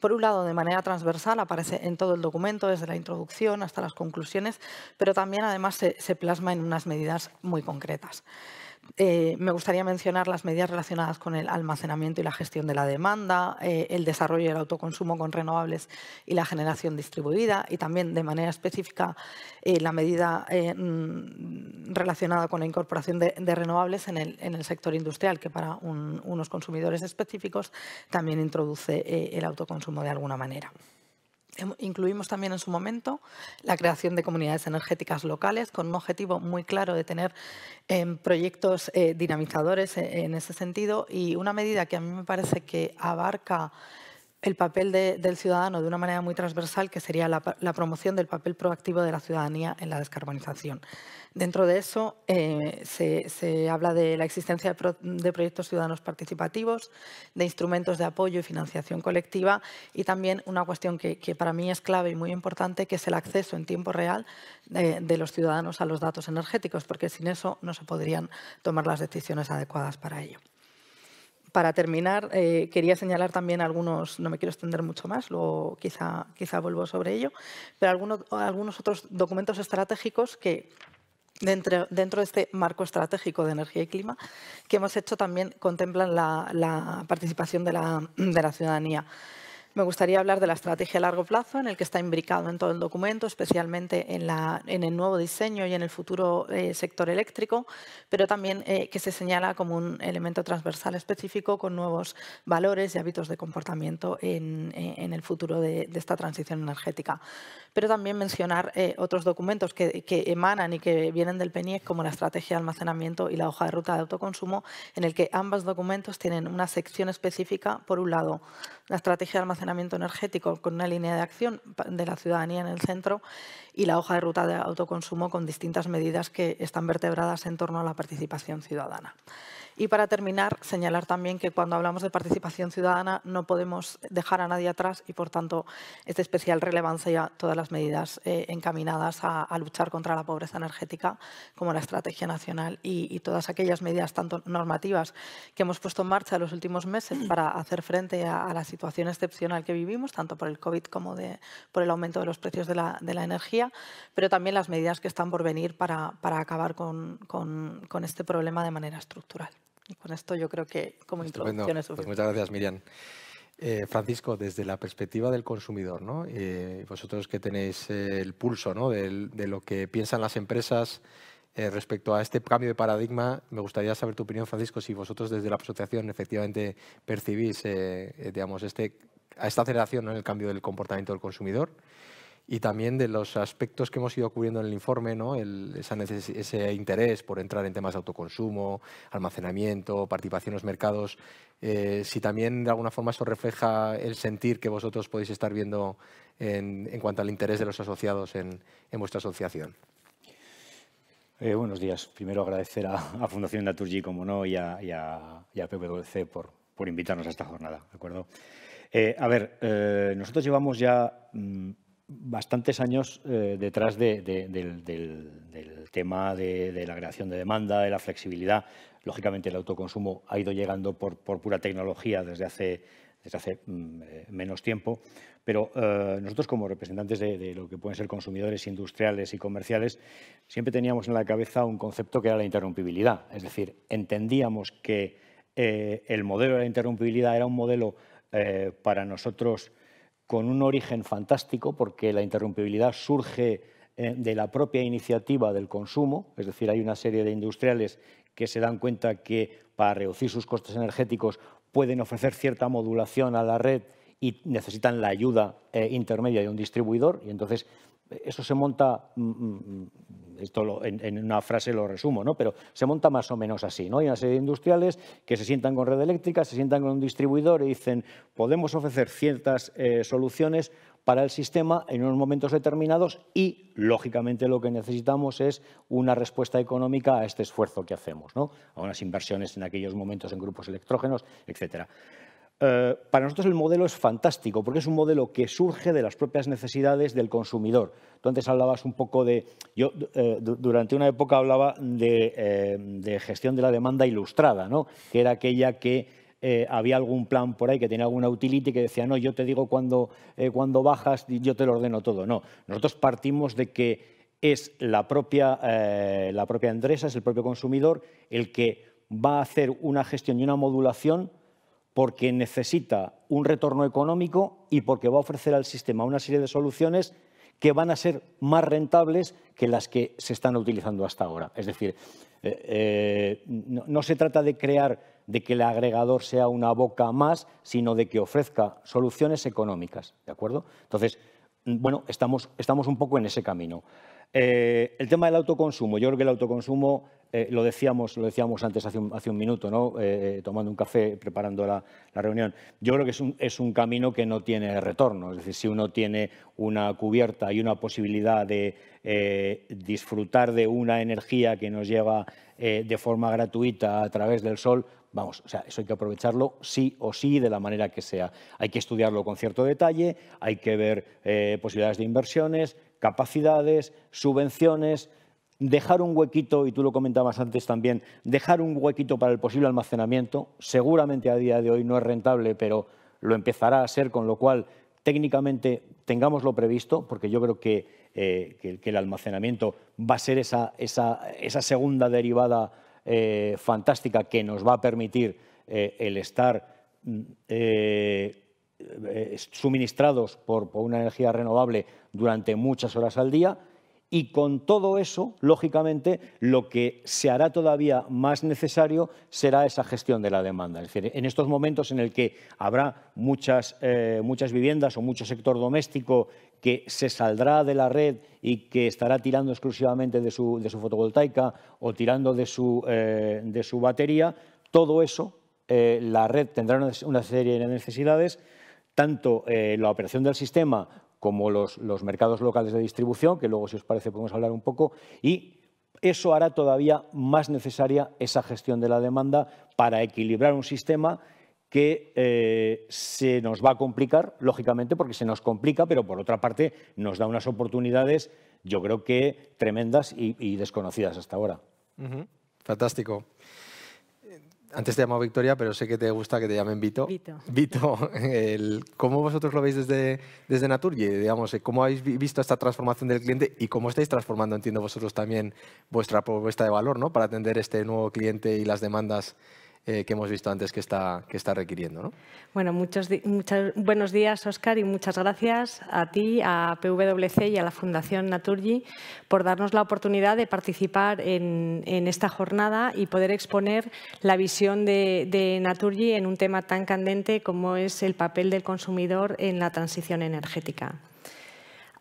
Por un lado, de manera transversal, aparece en todo el documento, desde la introducción hasta las conclusiones, pero también además se, se plasma en unas medidas muy concretas. Eh, me gustaría mencionar las medidas relacionadas con el almacenamiento y la gestión de la demanda, eh, el desarrollo del autoconsumo con renovables y la generación distribuida y también de manera específica eh, la medida mm, relacionada con la incorporación de, renovables en el, sector industrial que para unos consumidores específicos también introduce el autoconsumo de alguna manera. Em, incluimos también en su momento la creación de comunidades energéticas locales con un objetivo muy claro de tener em, proyectos eh, dinamizadores eh, en ese sentido y una medida que a mí me parece que abarca el papel del ciudadano de una manera muy transversal, que sería la, promoción del papel proactivo de la ciudadanía en la descarbonización. Dentro de eso eh, se, habla de la existencia de, proyectos ciudadanos participativos, de instrumentos de apoyo y financiación colectiva y también una cuestión que, para mí es clave y muy importante, que es el acceso en tiempo real de los ciudadanos a los datos energéticos, porque sin eso no se podrían tomar las decisiones adecuadas para ello para terminar, eh, quería señalar también algunos, no me quiero extender mucho más, luego quizá, quizá vuelvo sobre ello, pero algunos, algunos otros documentos estratégicos que dentro, de este marco estratégico de energía y clima que hemos hecho también contemplan la, participación de la ciudadanía. Me gustaría hablar de la estrategia a largo plazo en el que está imbricado en todo el documento, especialmente en, el nuevo diseño y en el futuro eh, sector eléctrico, pero también eh, que se señala como un elemento transversal específico con nuevos valores y hábitos de comportamiento en, eh, el futuro de, esta transición energética. Pero también mencionar otros documentos que, que, emanan y que vienen del PENIEC, como la estrategia de almacenamiento y la hoja de ruta de autoconsumo, en el que ambos documentos tienen una sección específica, por un lado, la estrategia de almacenamiento energético con una línea de acción de la ciudadanía en el centro y la hoja de ruta de autoconsumo con distintas medidas que están vertebradas en torno a la participación ciudadana. Y para terminar, señalar también que cuando hablamos de participación ciudadana no podemos dejar a nadie atrás y, por tanto, es de especial relevancia a todas las medidas eh, encaminadas a, luchar contra la pobreza energética, como la Estrategia Nacional y, todas aquellas medidas tanto normativas que hemos puesto en marcha en los últimos meses para hacer frente a, la situación excepcional que vivimos, tanto por el COVID como de, por el aumento de los precios de la energía pero también las medidas que están por venir para, acabar con, este problema de manera estructural. Y con esto yo creo que como Estupendo. Pues muchas gracias, Miriam. Eh, Francisco, desde la perspectiva del consumidor, ¿no? Eh, vosotros que tenéis eh, el pulso de, lo que piensan las empresas respecto a este cambio de paradigma, me gustaría saber tu opinión, Francisco, si vosotros desde la asociación efectivamente percibís digamos, este, a esta aceleración en el cambio del comportamiento del consumidor y también de los aspectos que hemos ido cubriendo en el informe, ¿no? ese interés por entrar en temas de autoconsumo, almacenamiento, participación en los mercados, eh, si también de alguna forma eso refleja el sentir que vosotros podéis estar viendo en, cuanto al interés de los asociados en, vuestra asociación. Eh, buenos días. Primero agradecer a, Fundación Naturgy, como no, y a, y a, PwC por, invitarnos a esta jornada. Eh, a ver, nosotros llevamos ya mm, bastantes años eh, detrás del, tema de, la creación de demanda, de la flexibilidad. Lógicamente el autoconsumo ha ido llegando por, pura tecnología desde hace, desde hace mm, eh, menos tiempo, pero eh, nosotros como representantes de, lo que pueden ser consumidores industriales y comerciales, siempre teníamos en la cabeza un concepto que era la interrumpibilidad. Es decir, entendíamos que el modelo de la interrumpibilidad era un modelo para nosotros con un origen fantástico porque la interrumpibilidad surge eh, de la propia iniciativa del consumo, es decir, hay una serie de industriales que se dan cuenta que para reducir sus costes energéticos pueden ofrecer cierta modulación a la red y necesitan la ayuda eh, intermedia de un distribuidor y entonces eh, eso se monta mm, mm, mm, esto en, una frase lo resumo, ¿no? pero se monta más o menos así. ¿no? Hay una serie de industriales que se sientan con red eléctrica, se sientan con un distribuidor y dicen, podemos ofrecer ciertas eh, soluciones para el sistema en unos momentos determinados y, lógicamente, lo que necesitamos es una respuesta económica a este esfuerzo que hacemos, ¿no? a unas inversiones en aquellos momentos en grupos electrógenos, etcétera. Eh, para nosotros el modelo es fantástico, porque es un modelo que surge de las propias necesidades del consumidor. Tú antes hablabas un poco de... Eh, durante una época hablaba eh, de, gestión de la demanda ilustrada, que era aquella que había algún plan por ahí, que tenía alguna utility, que decía, no, yo te digo cuando, cuando bajas, yo te lo ordeno todo. No, nosotros partimos de que es la propia, la propia empresa, es el propio consumidor, el que va a hacer una gestión y una modulación porque necesita un retorno económico y porque va a ofrecer al sistema una serie de soluciones que van a ser más rentables que las que se están utilizando hasta ahora. Es decir, eh, eh, no, se trata de crear, de que el agregador sea una boca más, sino de que ofrezca soluciones económicas. ¿De acuerdo? Entonces, mm, bueno, estamos un poco en ese camino. Eh, el tema del autoconsumo. Yo creo que el autoconsumo, eh, lo, decíamos, lo decíamos antes hace un, minuto, eh, tomando un café, preparando la, reunión. Yo creo que es un, camino que no tiene retorno. Es decir, si uno tiene una cubierta y una posibilidad de disfrutar de una energía que nos lleva de forma gratuita a través del sol, vamos, o sea, eso hay que aprovecharlo sí o sí de la manera que sea. Hay que estudiarlo con cierto detalle, hay que ver posibilidades de inversiones, capacidades, subvenciones, dejar un huequito, y tú lo comentabas antes también, dejar un huequito para el posible almacenamiento, seguramente a día de hoy no es rentable, pero lo empezará a ser, con lo cual técnicamente lo previsto, porque yo creo que, eh, que, el almacenamiento va a ser esa, esa, segunda derivada eh, fantástica que nos va a permitir eh, el estar mm, eh, suministrados por, una energía renovable durante muchas horas al día. Y con todo eso, lógicamente, lo que se hará todavía más necesario será esa gestión de la demanda. Es decir, en estos momentos en el que habrá muchas, eh, muchas viviendas o mucho sector doméstico que se saldrá de la red y que estará tirando exclusivamente de su, fotovoltaica o tirando de su, eh, batería, todo eso, la red tendrá una serie de necesidades tanto eh, la operación del sistema como los, mercados locales de distribución, que luego, si os parece, podemos hablar un poco, y eso hará todavía más necesaria esa gestión de la demanda para equilibrar un sistema que eh, se nos va a complicar, lógicamente, porque se nos complica, pero por otra parte nos da unas oportunidades, yo creo que tremendas y, desconocidas hasta ahora. Fantástico antes te llamaba Victoria, pero sé que te gusta que te llamen Vito. Vito. Vito, ¿cómo vosotros lo veis desde, desde Naturgy? Digamos, eh, ¿cómo habéis visto esta transformación del cliente y cómo estáis transformando, entiendo vosotros también, vuestra propuesta de valor ¿no? para atender este nuevo cliente y las demandas eh, que hemos visto antes que está, que está requiriendo. Bueno, muchos, buenos días, Oscar, y muchas gracias a ti, a PwC y a la Fundación Naturgy por darnos la oportunidad de participar en, esta jornada y poder exponer la visión de, de en un tema tan candente como es el papel del consumidor en la transición energética.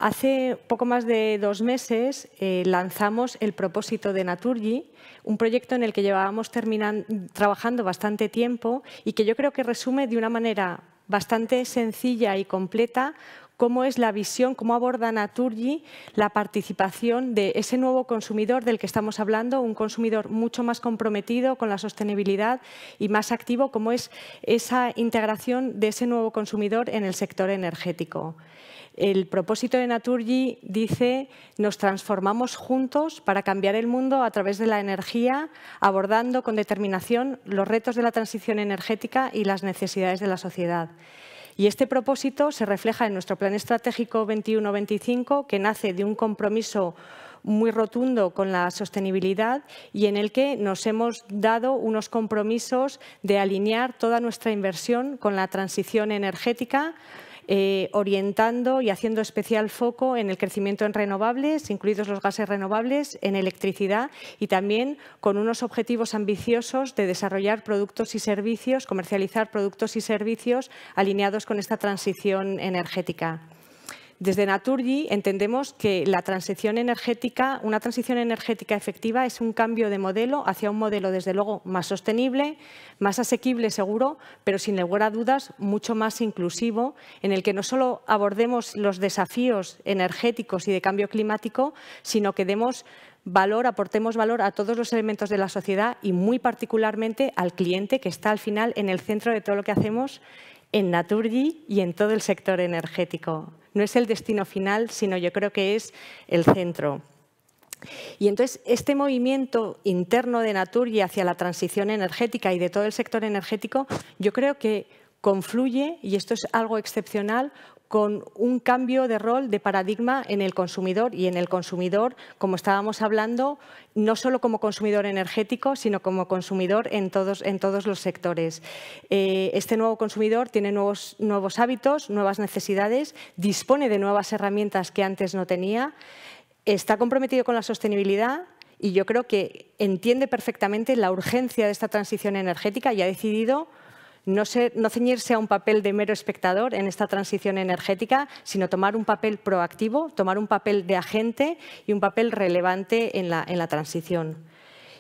Hace poco más de dos meses eh, lanzamos el propósito de Naturgy, un proyecto en el que llevábamos trabajando bastante tiempo y que yo creo que resume de una manera bastante sencilla y completa cómo es la visión, cómo aborda Naturgy la participación de ese nuevo consumidor del que estamos hablando, un consumidor mucho más comprometido con la sostenibilidad y más activo, cómo es esa integración de ese nuevo consumidor en el sector energético. El propósito de Naturgy dice, nos transformamos juntos para cambiar el mundo a través de la energía, abordando con determinación los retos de la transición energética y las necesidades de la sociedad. Y este propósito se refleja en nuestro Plan Estratégico 21-25, que nace de un compromiso muy rotundo con la sostenibilidad y en el que nos hemos dado unos compromisos de alinear toda nuestra inversión con la transición energética, eh, orientando y haciendo especial foco en el crecimiento en renovables, incluidos los gases renovables, en electricidad y también con unos objetivos ambiciosos de desarrollar productos y servicios, comercializar productos y servicios alineados con esta transición energética. Desde Naturgy entendemos que la transición energética, una transición energética efectiva es un cambio de modelo hacia un modelo, desde luego, más sostenible, más asequible, seguro, pero sin lugar a dudas, mucho más inclusivo, en el que no solo abordemos los desafíos energéticos y de cambio climático, sino que demos valor, aportemos valor a todos los elementos de la sociedad y muy particularmente al cliente que está al final en el centro de todo lo que hacemos en Naturgy y en todo el sector energético no es el destino final, sino yo creo que es el centro. Y entonces este movimiento interno de y hacia la transición energética y de todo el sector energético, yo creo que confluye, y esto es algo excepcional, con un cambio de rol, de paradigma en el consumidor y en el consumidor, como estábamos hablando, no solo como consumidor energético, sino como consumidor en todos, los sectores. Eh, este nuevo consumidor tiene nuevos, nuevos hábitos, nuevas necesidades, dispone de nuevas herramientas que antes no tenía, está comprometido con la sostenibilidad, y yo creo que entiende perfectamente la urgencia de esta transición energética y ha decidido no, ceñirse a un papel de mero espectador en esta transición energética, sino tomar un papel proactivo, tomar un papel de agente y un papel relevante en la, en la transición.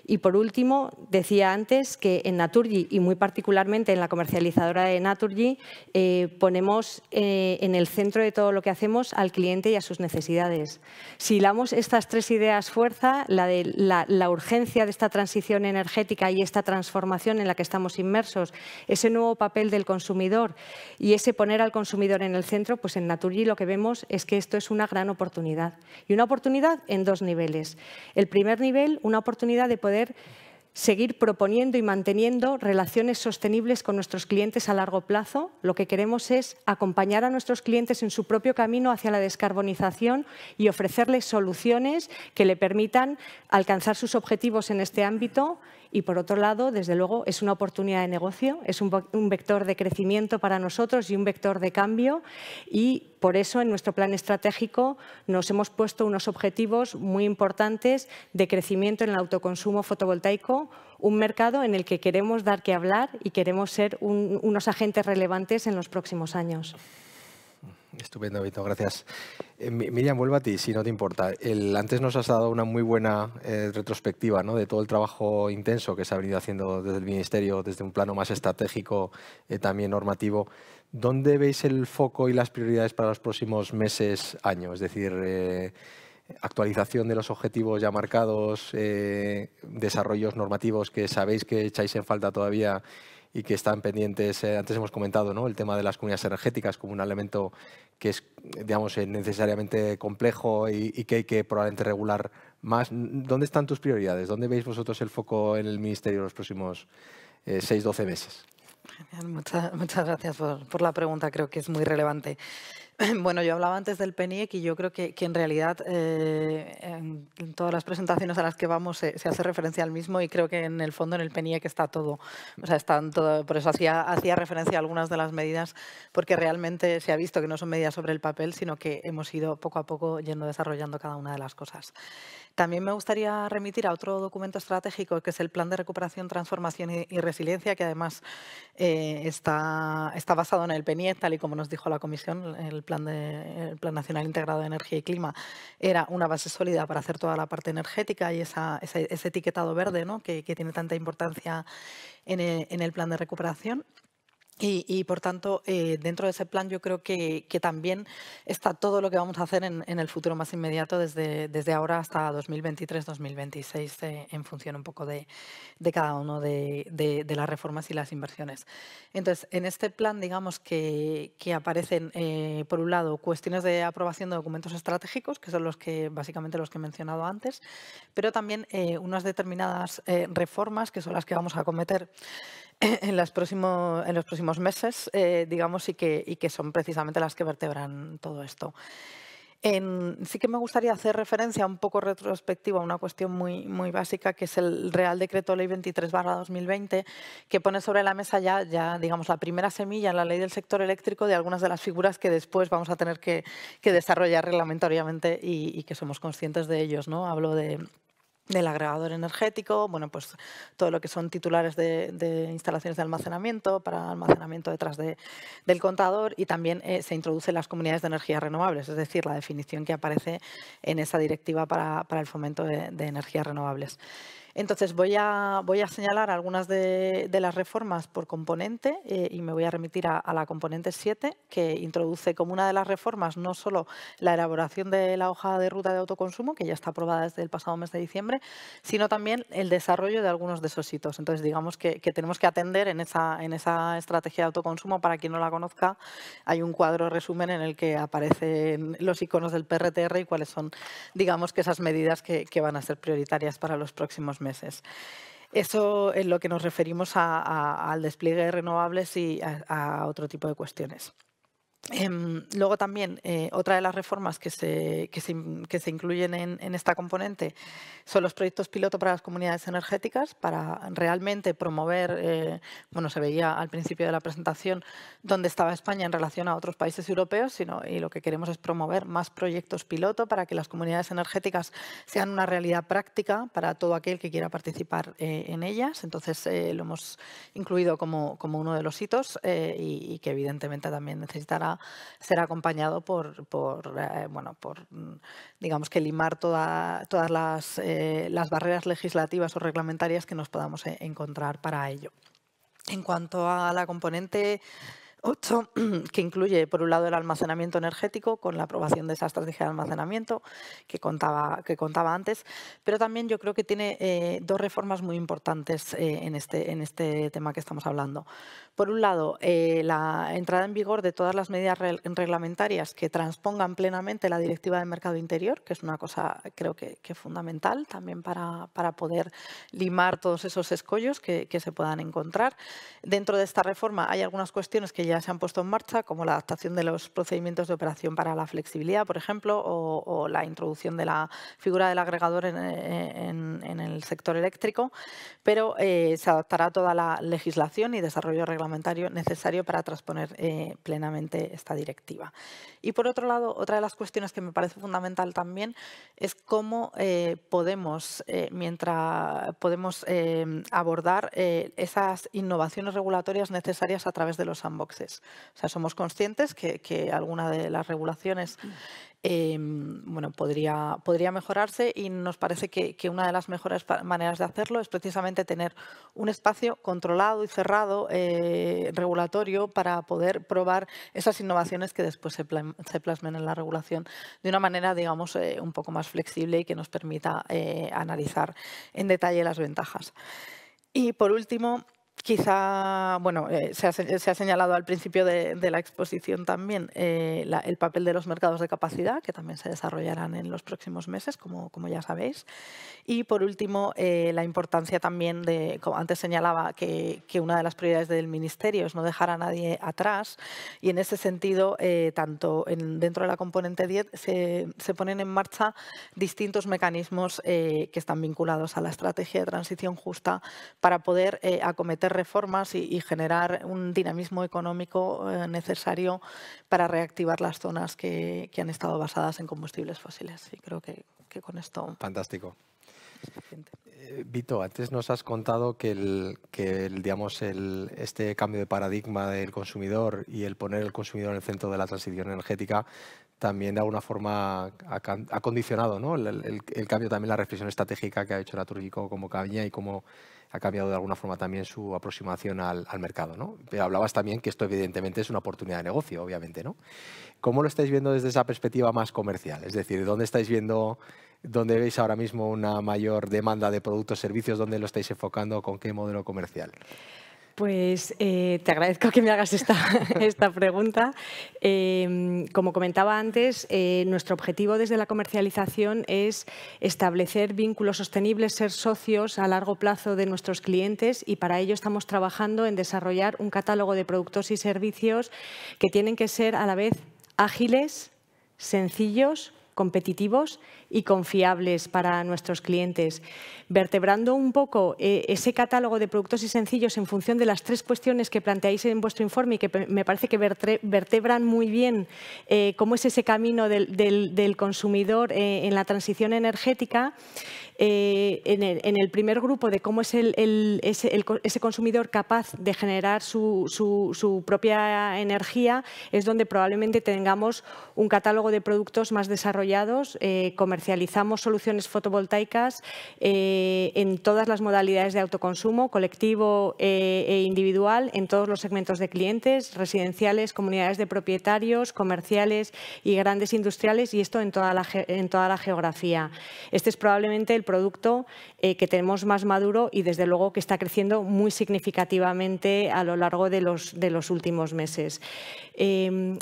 Y por último, decía antes que en Naturgy y muy particularmente en la comercializadora de Naturgy eh, ponemos eh, en el centro de todo lo que hacemos al cliente y a sus necesidades. Si damos estas tres ideas fuerza, la de la, la urgencia de esta transición energética y esta transformación en la que estamos inmersos, ese nuevo papel del consumidor y ese poner al consumidor en el centro, pues en Naturgy lo que vemos es que esto es una gran oportunidad. Y una oportunidad en dos niveles. El primer nivel, una oportunidad de poder seguir proponiendo y manteniendo relaciones sostenibles con nuestros clientes a largo plazo. Lo que queremos es acompañar a nuestros clientes en su propio camino hacia la descarbonización y ofrecerles soluciones que le permitan alcanzar sus objetivos en este ámbito y por otro lado, desde luego, es una oportunidad de negocio, es un, vector de crecimiento para nosotros y un vector de cambio y por eso en nuestro plan estratégico nos hemos puesto unos objetivos muy importantes de crecimiento en el autoconsumo fotovoltaico, un mercado en el que queremos dar que hablar y queremos ser unos agentes relevantes en los próximos años. Estupendo, Vito, gracias. Eh, Miriam, vuelvo a ti, si no te importa. antes nos has dado una muy buena eh, retrospectiva ¿no? de todo el trabajo intenso que se ha venido haciendo desde el Ministerio, desde un plano más estratégico, eh, también normativo. ¿Dónde veis el foco y las prioridades para los próximos meses, años? Es decir, actualización de los objetivos ya marcados, desarrollos normativos que sabéis que echáis en falta todavía y que están pendientes. Eh, antes hemos comentado el tema de las comunidades energéticas como un elemento que es digamos, eh, necesariamente complejo y, que hay que probablemente regular más. ¿Dónde están tus prioridades? ¿Dónde veis vosotros el foco en el Ministerio en los próximos 6-12 eh, meses? Muchas, gracias por, la pregunta, creo que es muy relevante. Bueno, yo hablaba antes del PENIEC y yo creo que, en realidad eh, en, todas las presentaciones a las que vamos se, hace referencia al mismo y creo que en el fondo en el PENIEC está todo. O sea, están todo por eso hacía, referencia a algunas de las medidas porque realmente se ha visto que no son medidas sobre el papel, sino que hemos ido poco a poco yendo desarrollando cada una de las cosas. También me gustaría remitir a otro documento estratégico que es el Plan de Recuperación, Transformación y, Resiliencia, que además eh, está, está basado en el PENIEC, tal y como nos dijo la Comisión. El el plan Nacional Integrado de Energía y Clima era una base sólida para hacer toda la parte energética y ese, etiquetado verde ¿no? que, tiene tanta importancia en en el plan de recuperación. Y, por tanto, eh, dentro de ese plan yo creo que, también está todo lo que vamos a hacer en, el futuro más inmediato, desde, desde ahora hasta 2023-2026, eh, en función un poco de, cada uno de, las reformas y las inversiones. Entonces, en este plan, digamos que, aparecen, eh, por un lado, cuestiones de aprobación de documentos estratégicos, que son los que básicamente los que he mencionado antes, pero también unas determinadas reformas, que son las que vamos a acometer en, los próximos, meses, eh, digamos, y que, y que son precisamente las que vertebran todo esto. sí que me gustaría hacer referencia un poco retrospectiva a una cuestión muy, muy básica, que es el Real Decreto Ley 23-2020, que pone sobre la mesa ya, ya, digamos, la primera semilla en la ley del sector eléctrico de algunas de las figuras que después vamos a tener que, desarrollar reglamentariamente y, y, que somos conscientes de ellos. ¿no? Hablo de del agregador energético, bueno, pues todo lo que son titulares de, instalaciones de almacenamiento para almacenamiento detrás del contador y también eh, se introducen las comunidades de energías renovables, es decir, la definición que aparece en esa directiva para, el fomento de energías renovables. Entonces, voy a, señalar algunas de, las reformas por componente eh, y me voy a remitir a, la componente 7, que introduce como una de las reformas no solo la elaboración de la hoja de ruta de autoconsumo, que ya está aprobada desde el pasado mes de diciembre, sino también el desarrollo de algunos de esos hitos. Entonces, digamos que, tenemos que atender en esa, estrategia de autoconsumo. Para quien no la conozca, hay un cuadro resumen en el que aparecen los iconos del PRTR y cuáles son, digamos, que esas medidas que, que van a ser prioritarias para los próximos meses. Eso es lo que nos referimos al despliegue de renovables y a otro tipo de cuestiones. Em, luego también, eh, otra de las reformas que se, que se, incluyen en, en, esta componente son los proyectos piloto para las comunidades energéticas, para realmente promover, eh, bueno, se veía al principio de la presentación dónde estaba España en relación a otros países europeos, sino, y lo que queremos es promover más proyectos piloto para que las comunidades energéticas sean una realidad práctica para todo aquel que quiera participar eh, en ellas. Entonces, lo hemos incluido como, como, uno de los hitos y que evidentemente también necesitará ser acompañado por, eh, bueno, por, mm, digamos que limar todas eh, las, barreras legislativas o reglamentarias que nos podamos eh, encontrar para ello. En cuanto a la componente 8, que incluye, por un lado, el almacenamiento energético con la aprobación de esa estrategia de almacenamiento que contaba, que contaba antes, pero también yo creo que tiene eh, dos reformas muy importantes eh, en, este, en este tema que estamos hablando. Por un lado, eh, la entrada en vigor de todas las medidas reglamentarias que transpongan plenamente la Directiva del Mercado Interior, que es una cosa creo que, fundamental también para, para, poder limar todos esos escollos que, que se puedan encontrar. Dentro de esta reforma hay algunas cuestiones que ya ya se han puesto en marcha, como la adaptación de los procedimientos de operación para la flexibilidad, por ejemplo, o, la introducción de la figura del agregador en, el sector eléctrico, pero eh, se adaptará toda la legislación y desarrollo reglamentario necesario para transponer eh, plenamente esta directiva. Y por otro lado, otra de las cuestiones que me parece fundamental también es cómo eh, podemos, mientras podemos abordar esas innovaciones regulatorias necesarias a través de los sandboxes o sea, somos conscientes que, que alguna de las regulaciones mm. em, bueno, podría, podría mejorarse y nos parece que, una de las mejores maneras de hacerlo es precisamente tener un espacio controlado y cerrado eh, regulatorio para poder probar esas innovaciones que después se, plasmen en la regulación de una manera, digamos, eh, un poco más flexible y que nos permita eh, analizar en detalle las ventajas. Y por último, Quizá, bueno, eh, se, ha, señalado al principio de, la exposición también eh, el papel de los mercados de capacidad, que también se desarrollarán en los próximos meses, como, como ya sabéis. Y por último, eh, la importancia también de, como antes señalaba, que, que, una de las prioridades del Ministerio es no dejar a nadie atrás. Y en ese sentido, tanto en, dentro de la componente 10, se, se ponen en marcha distintos mecanismos que están vinculados a la estrategia de transición justa para poder acometer reformas y, generar un dinamismo económico eh, necesario para reactivar las zonas que, han estado basadas en combustibles fósiles. Y creo que, con esto... Fantástico. Eh, Vito, antes nos has contado que, el, que el, digamos, este cambio de paradigma del consumidor y el poner el consumidor en el centro de la transición energética también de alguna forma ha, condicionado el, cambio, también la reflexión estratégica que ha hecho la Turgico como cabaña y como ha cambiado de alguna forma también su aproximación al, mercado. ¿no? Pero hablabas también que esto evidentemente es una oportunidad de negocio, obviamente. ¿no? ¿Cómo lo estáis viendo desde esa perspectiva más comercial? Es decir, ¿dónde estáis viendo, dónde veis ahora mismo una mayor demanda de productos, servicios, dónde lo estáis enfocando, con qué modelo comercial? Pues eh, te agradezco que me hagas esta, pregunta. Em, como comentaba antes, eh, nuestro objetivo desde la comercialización es establecer vínculos sostenibles, ser socios a largo plazo de nuestros clientes y para ello estamos trabajando en desarrollar un catálogo de productos y servicios que tienen que ser a la vez ágiles, sencillos, competitivos y confiables para nuestros clientes, vertebrando un poco eh, ese catálogo de productos y sencillos en función de las tres cuestiones que planteáis en vuestro informe y que me parece que vertebran muy bien eh, cómo es ese camino del, consumidor eh, en la transición energética. Eh, en, el, primer grupo de cómo es ese, consumidor capaz de generar su, propia energía, es donde probablemente tengamos un catálogo de productos más desarrollados. Eh, comercializamos soluciones fotovoltaicas eh, en todas las modalidades de autoconsumo, colectivo e individual, en todos los segmentos de clientes, residenciales, comunidades de propietarios, comerciales y grandes industriales, y esto en toda la, en toda la geografía. Este es probablemente el producto eh, que tenemos más maduro y desde luego que está creciendo muy significativamente a lo largo de los, últimos meses. Eh,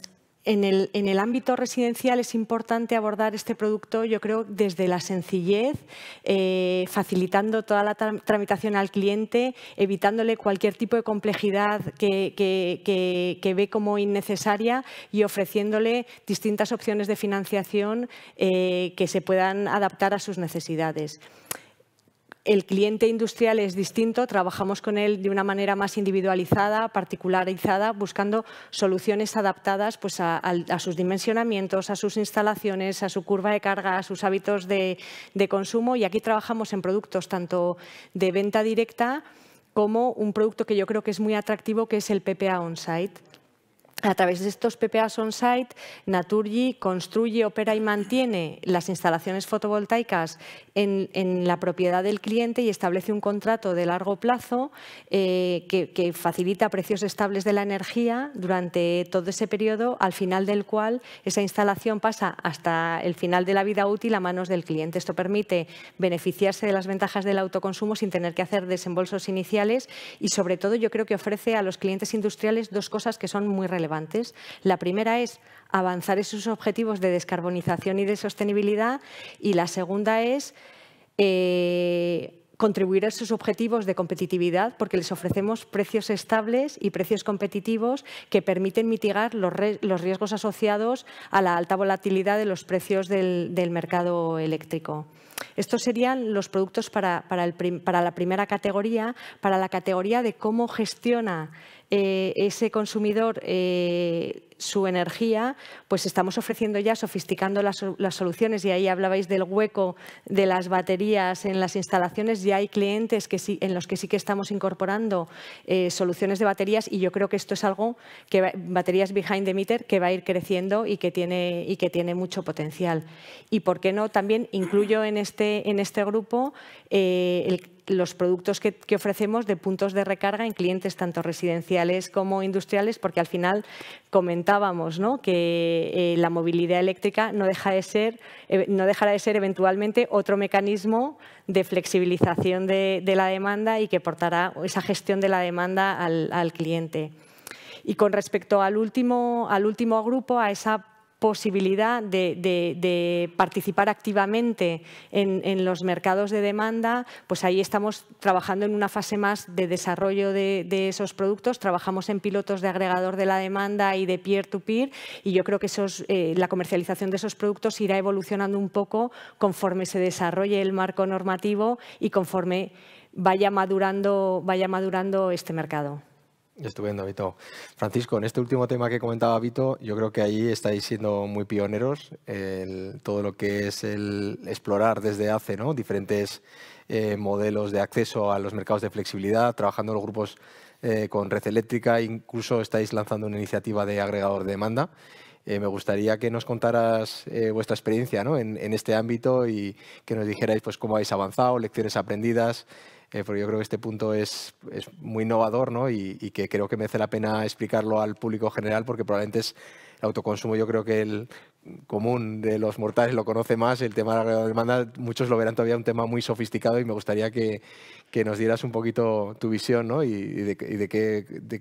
en el, ámbito residencial es importante abordar este producto, yo creo, desde la sencillez, eh, facilitando toda la tramitación al cliente, evitándole cualquier tipo de complejidad que, ve como innecesaria y ofreciéndole distintas opciones de financiación eh, que se puedan adaptar a sus necesidades. El cliente industrial es distinto, trabajamos con él de una manera más individualizada, particularizada, buscando soluciones adaptadas pues, a, sus dimensionamientos, a sus instalaciones, a su curva de carga, a sus hábitos de, de consumo y aquí trabajamos en productos tanto de venta directa como un producto que yo creo que es muy atractivo, que es el PPA on-site a través de estos PPAs on-site, Naturgy construye, opera y mantiene las instalaciones fotovoltaicas en, la propiedad del cliente y establece un contrato de largo plazo eh, que, que, facilita precios estables de la energía durante todo ese periodo, al final del cual esa instalación pasa hasta el final de la vida útil a manos del cliente. Esto permite beneficiarse de las ventajas del autoconsumo sin tener que hacer desembolsos iniciales y, sobre todo, yo creo que ofrece a los clientes industriales dos cosas que son muy relevantes. La primera es avanzar esos objetivos de descarbonización y de sostenibilidad y la segunda es eh, contribuir a esos objetivos de competitividad porque les ofrecemos precios estables y precios competitivos que permiten mitigar los, riesgos asociados a la alta volatilidad de los precios del, mercado eléctrico. Estos serían los productos para, para la primera categoría, para la categoría de cómo gestiona eh, ese consumidor eh, su energía, pues estamos ofreciendo ya, sofisticando las, soluciones. Y ahí hablabais del hueco de las baterías en las instalaciones. Ya hay clientes que sí, en los que sí que estamos incorporando eh, soluciones de baterías y yo creo que esto es algo que baterías behind the meter que va a ir creciendo y que tiene, y que tiene mucho potencial. Y por qué no, también incluyo en este, en este grupo el los productos que, ofrecemos de puntos de recarga en clientes tanto residenciales como industriales, porque al final comentábamos que eh, la movilidad eléctrica no, deja de ser, eh, no dejará de ser eventualmente otro mecanismo de flexibilización de, la demanda y que portará esa gestión de la demanda al, cliente. Y con respecto al último, al último grupo, a esa posibilidad de, participar activamente en, los mercados de demanda, pues ahí estamos trabajando en una fase más de desarrollo de, esos productos. Trabajamos en pilotos de agregador de la demanda y de peer-to-peer y yo creo que eh, la comercialización de esos productos irá evolucionando un poco conforme se desarrolle el marco normativo y conforme vaya madurando este mercado. Estupendo, Vito. Francisco, en este último tema que comentaba Vito, yo creo que ahí estáis siendo muy pioneros, en todo lo que es el explorar desde hace ¿no? diferentes eh, modelos de acceso a los mercados de flexibilidad, trabajando los grupos eh, con red eléctrica, incluso estáis lanzando una iniciativa de agregador de demanda. Eh, me gustaría que nos contaras vuestra experiencia en, este ámbito y que nos dijerais pues, cómo habéis avanzado, lecciones aprendidas eh, porque yo creo que este punto es, muy innovador ¿no? y, que creo que merece la pena explicarlo al público general porque probablemente es el autoconsumo, yo creo que el común de los mortales lo conoce más, el tema de la demanda, muchos lo verán todavía un tema muy sofisticado y me gustaría que, nos dieras un poquito tu visión y, de, qué,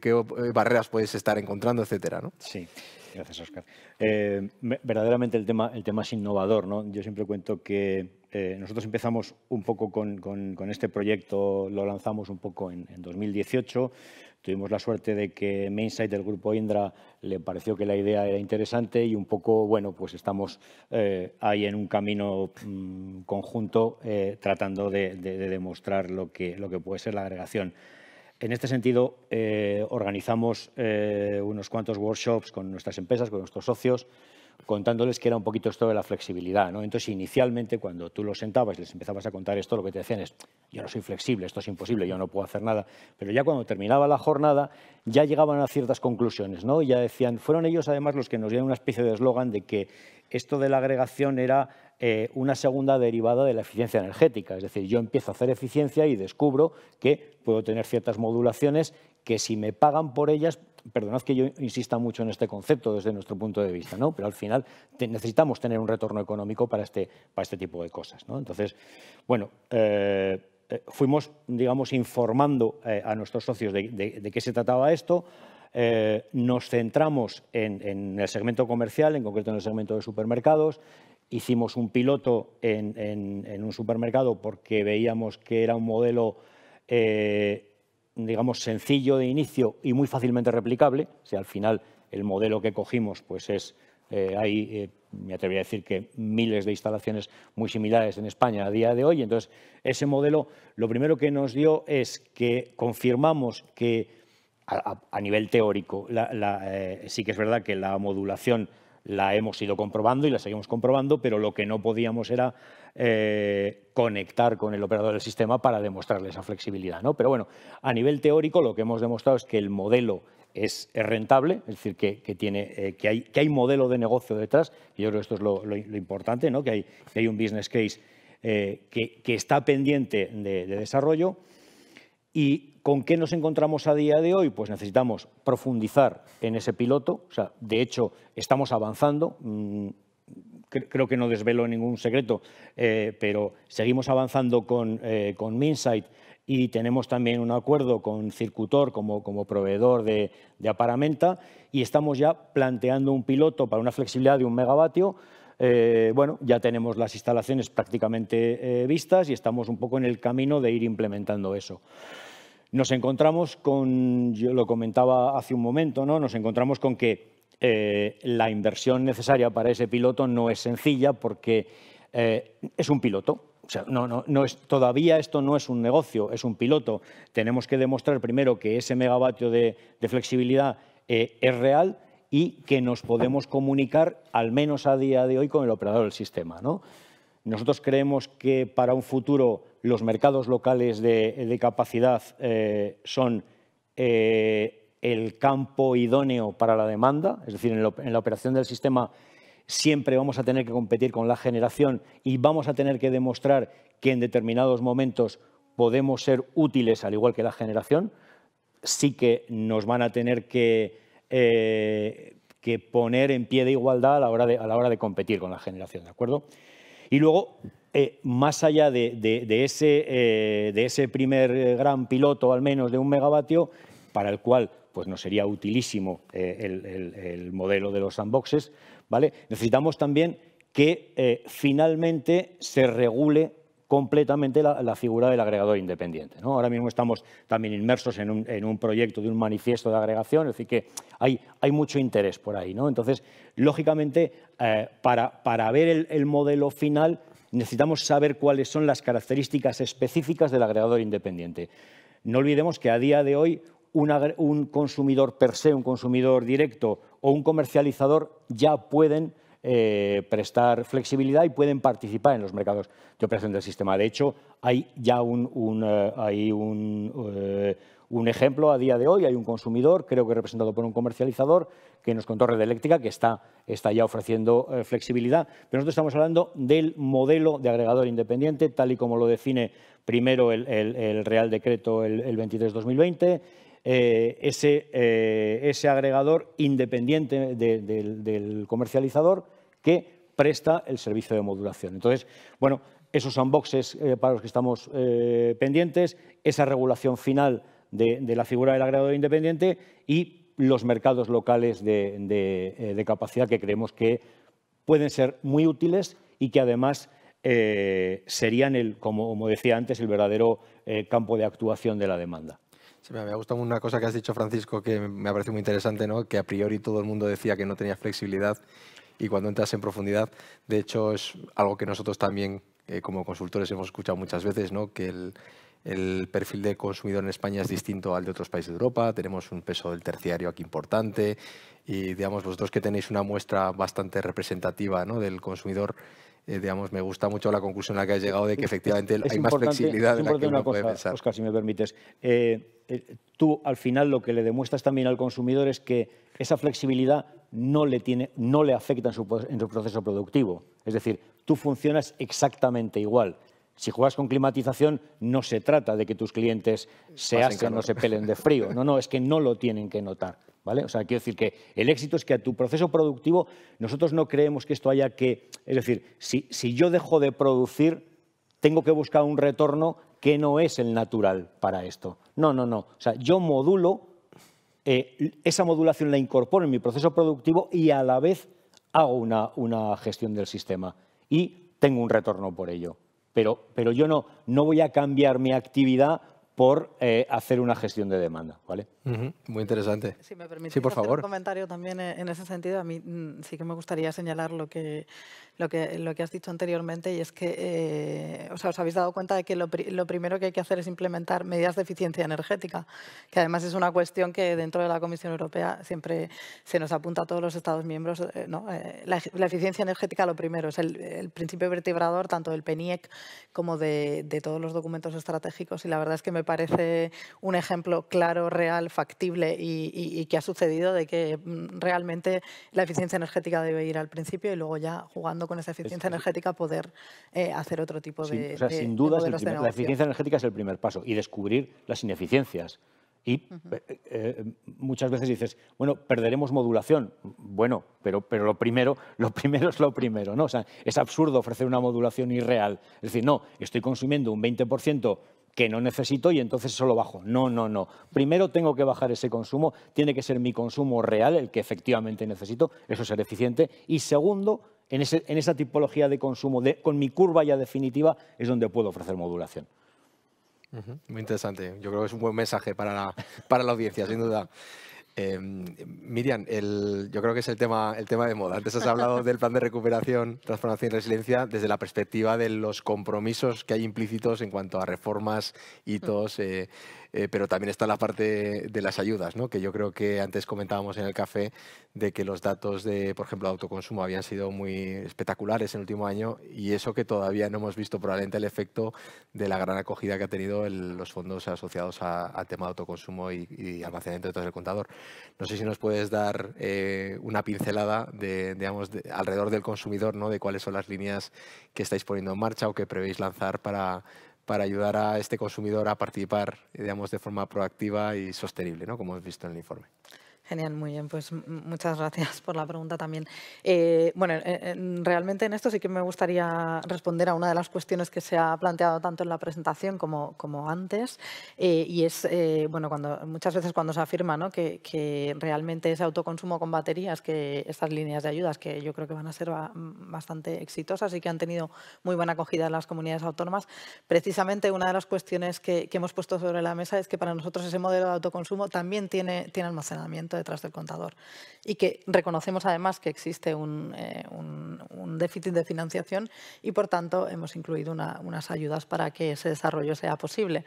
qué, eh, barreras puedes estar encontrando, etcétera. Sí, gracias Oscar. Eh, verdaderamente el tema, el tema es innovador. ¿no? Yo siempre cuento que eh, nosotros empezamos un poco con, este proyecto, lo lanzamos un poco en, 2018. Tuvimos la suerte de que Mainsight del grupo Indra le pareció que la idea era interesante y un poco, bueno, pues estamos eh, ahí en un camino mm, conjunto eh, tratando de, demostrar lo que, puede ser la agregación. En este sentido, organizamos unos cuantos workshops con nuestras empresas, con nuestros socios, contándoles que era un poquito esto de la flexibilidad. ¿no? Entonces, inicialmente, cuando tú los sentabas y les empezabas a contar esto, lo que te decían es, yo no soy flexible, esto es imposible, yo no puedo hacer nada. Pero ya cuando terminaba la jornada, ya llegaban a ciertas conclusiones. ¿no? Ya decían, fueron ellos además los que nos dieron una especie de eslogan de que esto de la agregación era eh, una segunda derivada de la eficiencia energética. Es decir, yo empiezo a hacer eficiencia y descubro que puedo tener ciertas modulaciones que si me pagan por ellas perdonad que yo insista mucho en este concepto desde nuestro punto de vista, pero al final necesitamos tener un retorno económico para este, para este tipo de cosas. Entonces, bueno, eh, eh, fuimos, digamos, informando eh, a nuestros socios de, qué se trataba esto. nos centramos en, el segmento comercial, en concreto en el segmento de supermercados. Hicimos un piloto en un supermercado porque veíamos que era un modelo digamos, sencillo de inicio y muy fácilmente replicable. sea, al final el modelo que cogimos pues es, hay, eh, eh, me atrevería a decir que miles de instalaciones muy similares en España a día de hoy. Entonces, ese modelo lo primero que nos dio es que confirmamos que a, nivel teórico eh, sí que es verdad que la modulación la hemos ido comprobando y la seguimos comprobando, pero lo que no podíamos era eh, conectar con el operador del sistema para demostrarle esa flexibilidad. ¿no? Pero bueno, a nivel teórico lo que hemos demostrado es que el modelo es, rentable, es decir, que, tiene, eh, que, hay, que hay modelo de negocio detrás, y yo creo que esto es lo, importante, ¿no? que, hay, hay un business case eh, que, está pendiente de, desarrollo. ¿Y con qué nos encontramos a día de hoy? Pues necesitamos profundizar en ese piloto, o sea, de hecho estamos avanzando. Mm, creo que no desvelo ningún secreto, eh, pero seguimos avanzando con, eh, con Minsight y tenemos también un acuerdo con Circutor como, como proveedor de, de, aparamenta y estamos ya planteando un piloto para una flexibilidad de un megavatio. Eh, bueno, ya tenemos las instalaciones prácticamente vistas y estamos un poco en el camino de ir implementando eso. Nos encontramos con, yo lo comentaba hace un momento, ¿no? nos encontramos con que eh, la inversión necesaria para ese piloto no es sencilla porque eh, es un piloto. O sea, no, no, todavía esto no es un negocio, es un piloto. Tenemos que demostrar primero que ese megavatio de, flexibilidad eh, es real y que nos podemos comunicar, al menos a día de hoy, con el operador del sistema. ¿no? Nosotros creemos que para un futuro los mercados locales de, capacidad son el campo idóneo para la demanda, es decir, en, la operación del sistema siempre vamos a tener que competir con la generación y vamos a tener que demostrar que en determinados momentos podemos ser útiles al igual que la generación, sí que nos van a tener que, eh, poner en pie de igualdad a la, hora de, a la hora de competir con la generación, ¿de acuerdo? Y luego, eh, más allá de, ese, eh, de ese primer gran piloto, al menos de un megavatio, para el cual pues nos sería utilísimo eh, el, modelo de los sandboxes. ¿vale? Necesitamos también que eh, finalmente se regule completamente la, figura del agregador independiente. Ahora mismo estamos también inmersos en un, proyecto de un manifiesto de agregación, es decir, que hay, mucho interés por ahí. ¿no? Entonces, lógicamente, eh, para, ver el, modelo final necesitamos saber cuáles son las características específicas del agregador independiente. No olvidemos que a día de hoy un consumidor per se, un consumidor directo o un comercializador ya pueden eh, prestar flexibilidad y pueden participar en los mercados de operación del sistema. De hecho, hay ya eh, eh, un, ejemplo a día de hoy, hay un consumidor, creo que representado por un comercializador, que nos contó Red Eléctrica, que está, ya ofreciendo flexibilidad. Pero nosotros estamos hablando del modelo de agregador independiente, tal y como lo define primero el, Real Decreto el, el 23-2020 eh, eh, ese, agregador independiente del, comercializador que presta el servicio de modulación. Entonces, bueno, esos son boxes eh, para los que estamos pendientes, esa regulación final de, la figura del agregador independiente y los mercados locales de, capacidad que creemos que pueden ser muy útiles y que además serían, el, como, decía antes, el verdadero campo de actuación de la demanda me ha gustado una cosa que has dicho, Francisco, que me ha parecido muy interesante, ¿no? que a priori todo el mundo decía que no tenía flexibilidad y cuando entras en profundidad, de hecho, es algo que nosotros también eh, como consultores hemos escuchado muchas veces, ¿no? que el, perfil de consumidor en España es distinto al de otros países de Europa, tenemos un peso del terciario aquí importante y, digamos, vosotros que tenéis una muestra bastante representativa ¿no? del consumidor eh, me gusta mucho la conclusión a la que has llegado de que efectivamente hay más flexibilidad de la que uno pensar. Oscar, si me permites. Eh, eh, tú, al final, lo que le demuestras también al consumidor es que esa flexibilidad no le, tiene, no le afecta en su, proceso productivo. Es decir, tú funcionas exactamente igual. Si juegas con climatización, no se trata de que tus clientes se hacen o se pelen de frío. No, no, es que no lo tienen que notar. O sea, quiero decir que el éxito es que a tu proceso productivo nosotros no creemos que esto haya que... Es decir, si, yo dejo de producir, tengo que buscar un retorno que no es el natural para esto. No, no, no. O sea, yo modulo, eh, esa modulación la incorporo en mi proceso productivo y a la vez hago una, gestión del sistema y tengo un retorno por ello. Pero, yo no, no voy a cambiar mi actividad por eh, hacer una gestión de demanda, ¿vale? Muy interesante. Si me permite sí, por favor. un comentario también en ese sentido, a mí mm, sí que me gustaría señalar lo que, lo que, lo que has dicho anteriormente y es que eh, o sea, os habéis dado cuenta de que lo, primero que hay que hacer es implementar medidas de eficiencia energética, que además es una cuestión que dentro de la Comisión Europea siempre se nos apunta a todos los Estados miembros. Eh, no, eh, la, eficiencia energética lo primero, es el, principio vertebrador tanto del PENIEC como de, de todos los documentos estratégicos y la verdad es que me parece un ejemplo claro, real, factible y, que ha sucedido de que mm, realmente la eficiencia energética debe ir al principio y luego ya jugando con esa eficiencia energética poder eh, hacer otro tipo de... sin duda la eficiencia energética es el primer paso y descubrir las ineficiencias. Y eh, eh, muchas veces dices, bueno, perderemos modulación. Bueno, pero, pero lo, primero, lo primero es lo primero, ¿no? es absurdo ofrecer una modulación irreal. Es decir, no, estoy consumiendo un 20% que no necesito y entonces solo bajo. No, no, no. Primero tengo que bajar ese consumo, tiene que ser mi consumo real, el que efectivamente necesito, eso es ser eficiente. Y segundo, en, esa tipología de consumo, con mi curva ya definitiva, es donde puedo ofrecer modulación. Muy interesante. Yo creo que es un buen mensaje para la audiencia, sin duda. Em, Miriam, yo creo que es el tema, el tema de moda. Antes has hablado del plan de recuperación, transformación y resiliencia desde la perspectiva de los compromisos que hay implícitos en cuanto a reformas, hitos, todos. Mm. Eh, eh, pero también está la parte de las ayudas, que yo creo que antes comentábamos en el café de que los datos de, por ejemplo, autoconsumo habían sido muy espectaculares en el último año y eso que todavía no hemos visto probablemente el efecto de la gran acogida que ha tenido los fondos asociados al tema de autoconsumo y, almacenamiento de datos del contador. No sé si nos puedes dar eh, una pincelada de, digamos, alrededor del consumidor, ¿no? de cuáles son las líneas que estáis poniendo en marcha o que prevéis lanzar para para ayudar a este consumidor a participar digamos, de forma proactiva y sostenible, ¿no? como hemos visto en el informe. Genial, muy bien, pues muchas gracias por la pregunta también. Eh, bueno, realmente en esto sí que me gustaría responder a una de las cuestiones que se ha planteado tanto en la presentación como, como antes, eh, y es, eh, bueno, cuando muchas veces cuando se afirma ¿no? que, realmente ese autoconsumo con baterías, que estas líneas de ayudas, que yo creo que van a ser bastante exitosas y que han tenido muy buena acogida en las comunidades autónomas, precisamente una de las cuestiones que, hemos puesto sobre la mesa es que para nosotros ese modelo de autoconsumo también tiene, tiene almacenamiento detrás del contador. Y que reconocemos además que existe un, eh, déficit de financiación y por tanto hemos incluido unas ayudas para que ese desarrollo sea posible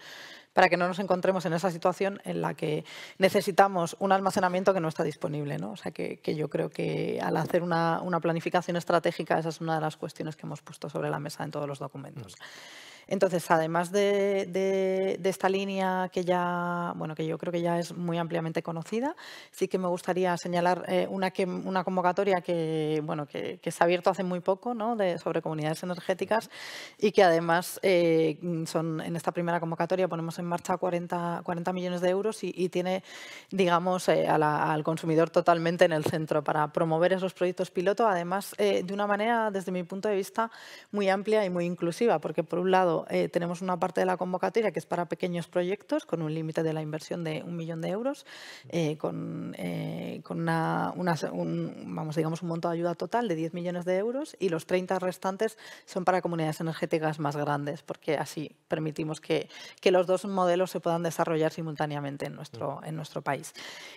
para que no nos encontremos en esa situación en la que necesitamos un almacenamiento que no está disponible. ¿no? O sea, que, que, yo creo que al hacer una, una, planificación estratégica, esa es una de las cuestiones que hemos puesto sobre la mesa en todos los documentos. Mm. Entonces, además de, esta línea que ya, bueno, que yo creo que ya es muy ampliamente conocida, sí que me gustaría señalar eh, una, convocatoria que, bueno, que, se ha abierto hace muy poco ¿no? de, sobre comunidades energéticas y que además eh, son, en esta primera convocatoria ponemos en marcha 40, 40 millones de euros y, tiene, digamos, eh, al consumidor totalmente en el centro para promover esos proyectos piloto, además de una manera, desde mi punto de vista, muy amplia y muy inclusiva, porque por un lado eh, tenemos una parte de la convocatoria que es para pequeños proyectos con un límite de la inversión de un millón de euros, eh, con, eh, con una, un, vamos, digamos, un monto de ayuda total de 10 millones de euros y los 30 restantes son para comunidades energéticas más grandes, porque así permitimos que, que los dos modelos se puedan desarrollar simultáneamente en nuestro, mm. en nuestro país.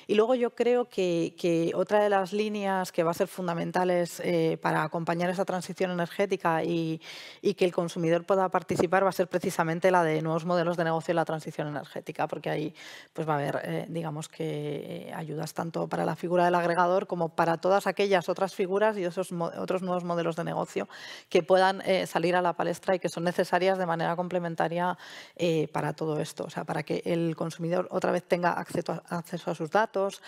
Y luego yo creo que, que otra de las líneas que va a ser fundamentales para acompañar esa transición energética y, y que el consumidor pueda participar va a ser precisamente la de nuevos modelos de negocio y la transición energética, porque ahí pues, va a haber, eh, digamos que eh, ayudas tanto para la figura del agregador como para todas aquellas otras figuras y esos otros nuevos modelos de negocio que puedan eh, salir a la palestra y que son necesarias de manera complementaria para todo esto, o sea, para que el consumidor otra vez tenga acceso a sus datos,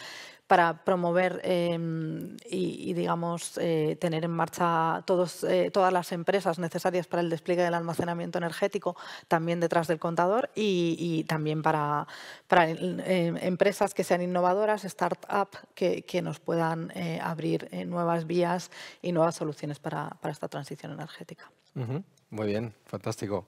para promover em, y, digamos, eh, tener en marcha todos, eh, todas las empresas necesarias para el despliegue del almacenamiento energético, también detrás del contador y, también para, eh, empresas que sean innovadoras, start que, nos puedan abrir nuevas vías y nuevas soluciones para, esta transición energética. Muy bien, fantástico.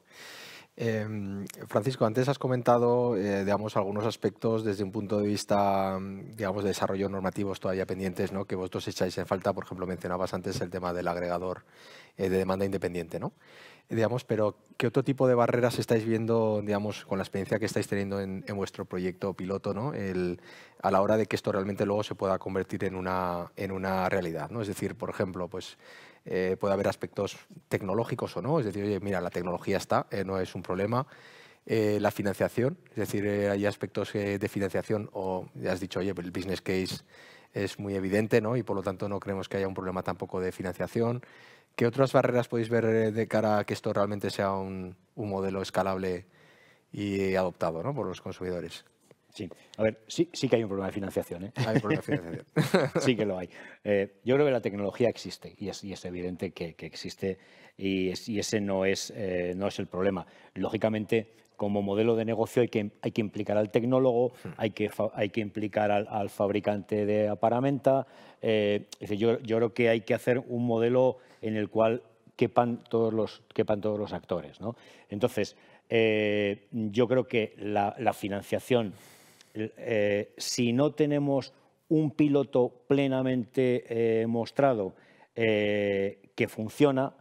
Em, Francisco, antes has comentado eh, digamos, algunos aspectos desde un punto de vista digamos, de desarrollo normativos todavía pendientes ¿no? que vosotros echáis en falta. Por ejemplo, mencionabas antes el tema del agregador eh, de demanda independiente. ¿no? Digamos, pero ¿qué otro tipo de barreras estáis viendo digamos, con la experiencia que estáis teniendo en, vuestro proyecto piloto ¿no? el, a la hora de que esto realmente luego se pueda convertir en una, en una realidad? ¿no? Es decir, por ejemplo, pues eh, puede haber aspectos tecnológicos o no, es decir, oye, mira, la tecnología está, eh, no es un problema. Eh, la financiación, es decir, hay aspectos de financiación o ya has dicho, oye, el business case es muy evidente ¿no? y por lo tanto no creemos que haya un problema tampoco de financiación. ¿Qué otras barreras podéis ver de cara a que esto realmente sea un, un modelo escalable y adoptado ¿no? por los consumidores? Sí, a ver, sí, que hay un problema de financiación. ¿eh? Hay problema de financiación. sí que lo hay. Eh, yo creo que la tecnología existe y es, evidente que, existe y, ese no es, eh, no es el problema. Lógicamente, como modelo de negocio hay que, implicar al tecnólogo, hay que, implicar al, hmm. fabricante de aparamenta. yo, creo que hay que hacer un modelo en el cual quepan todos los, actores. Entonces, yo creo que la financiación eh, si no tenemos un piloto plenamente eh, mostrado eh, que funciona,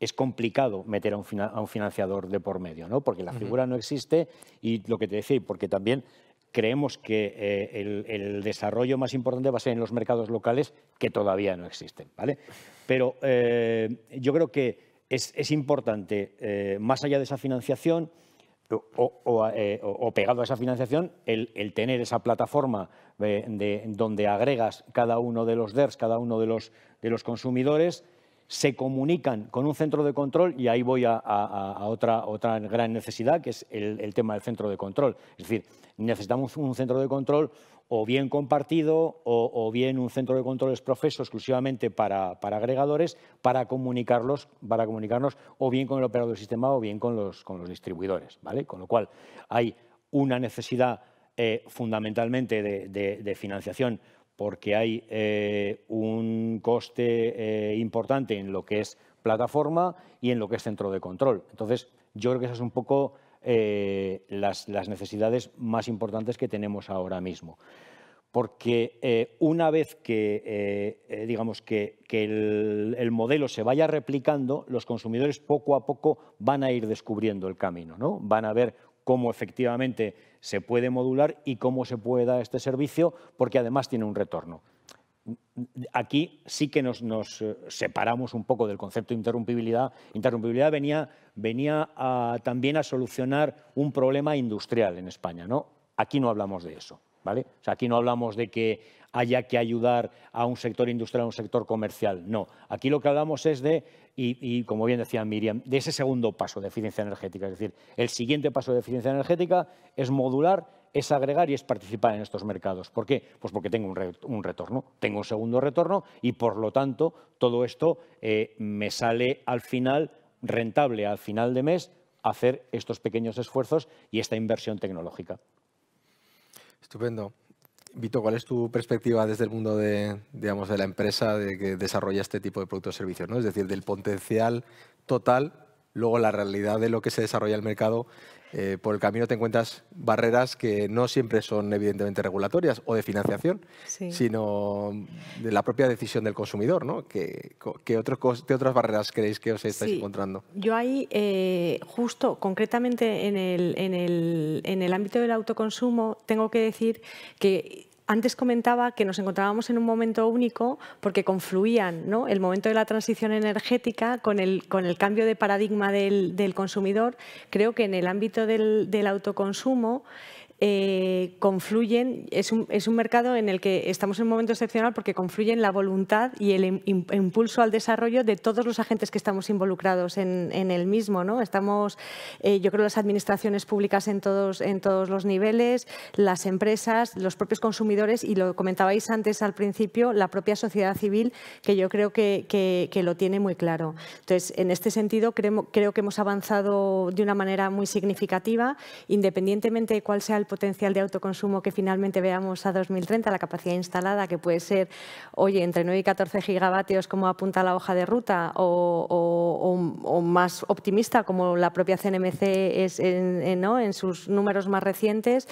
es complicado meter a un, financiador de por medio, ¿no? porque la figura no existe y lo que te decía, porque también creemos que el, desarrollo más importante va a ser en los mercados locales que todavía no existen. ¿vale? Pero yo creo que es, importante, más allá de esa financiación, eh, o, pegado a esa financiación, el, tener esa plataforma eh, de, donde agregas cada uno de los DERS, cada uno de los, de los consumidores, se comunican con un centro de control y ahí voy a, otra, gran necesidad, que es el, el, tema del centro de control. Es decir, necesitamos un centro de control o bien compartido o, bien un centro de controles profeso exclusivamente para, agregadores para, comunicarlos, para comunicarnos o bien con el operador del sistema o bien con los, con los distribuidores. ¿vale? Con lo cual hay una necesidad eh, fundamentalmente de, financiación porque hay eh, un coste eh, importante en lo que es plataforma y en lo que es centro de control. Entonces, yo creo que eso es un poco eh, las, necesidades más importantes que tenemos ahora mismo. Porque eh, una vez que, eh, digamos que, el, modelo se vaya replicando, los consumidores poco a poco van a ir descubriendo el camino, ¿no? van a ver cómo efectivamente se puede modular y cómo se puede dar este servicio, porque además tiene un retorno aquí sí que nos, eh, separamos un poco del concepto de interrumpibilidad. Interrumpibilidad venía, también a solucionar un problema industrial en España. ¿no? Aquí no hablamos de eso. ¿vale? aquí no hablamos de que haya que ayudar a un sector industrial, a un sector comercial. No, aquí lo que hablamos es de, y, y como bien decía Miriam, de ese segundo paso de eficiencia energética. Es decir, el siguiente paso de eficiencia energética es modular es agregar y es participar en estos mercados. ¿Por qué? Pues porque tengo un, retorno, tengo un segundo retorno y por lo tanto todo esto eh, me sale al final rentable, al final de mes, hacer estos pequeños esfuerzos y esta inversión tecnológica. Estupendo. Vito, ¿cuál es tu perspectiva desde el mundo de, digamos, de la empresa de que desarrolla este tipo de productos y servicios? ¿no? Es decir, del potencial total luego la realidad de lo que se desarrolla el mercado, eh, por el camino te encuentras barreras que no siempre son evidentemente regulatorias o de financiación, sino de la propia decisión del consumidor. ¿no? ¿Qué, otras barreras creéis que os estáis encontrando? Yo ahí, eh, justo concretamente en el ámbito del autoconsumo, tengo que decir que antes comentaba que nos encontrábamos en un momento único porque confluían el momento de la transición energética con el, con el cambio de paradigma del, consumidor. Creo que en el ámbito del, del autoconsumo eh, confluyen, es un, mercado en el que estamos en un momento excepcional porque confluyen la voluntad y el impulso al desarrollo de todos los agentes que estamos involucrados en, el mismo. ¿no? Estamos, eh, yo creo, las administraciones públicas en todos, en todos los niveles, las empresas, los propios consumidores y lo comentabais antes al principio, la propia sociedad civil, que yo creo que, lo tiene muy claro. Entonces, en este sentido, creo, creo que hemos avanzado de una manera muy significativa, independientemente de cuál sea el potencial de autoconsumo que finalmente veamos a 2030, la capacidad instalada que puede ser, oye, entre 9 y 14 gigavatios como apunta la hoja de ruta o, más optimista como la propia CNMC es en, ¿no? en sus números más recientes,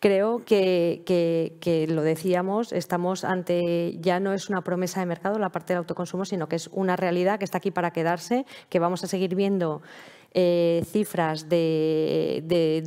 creo que, que lo decíamos, estamos ante, ya no es una promesa de mercado la parte del autoconsumo, sino que es una realidad que está aquí para quedarse, que vamos a seguir viendo eh, cifras de,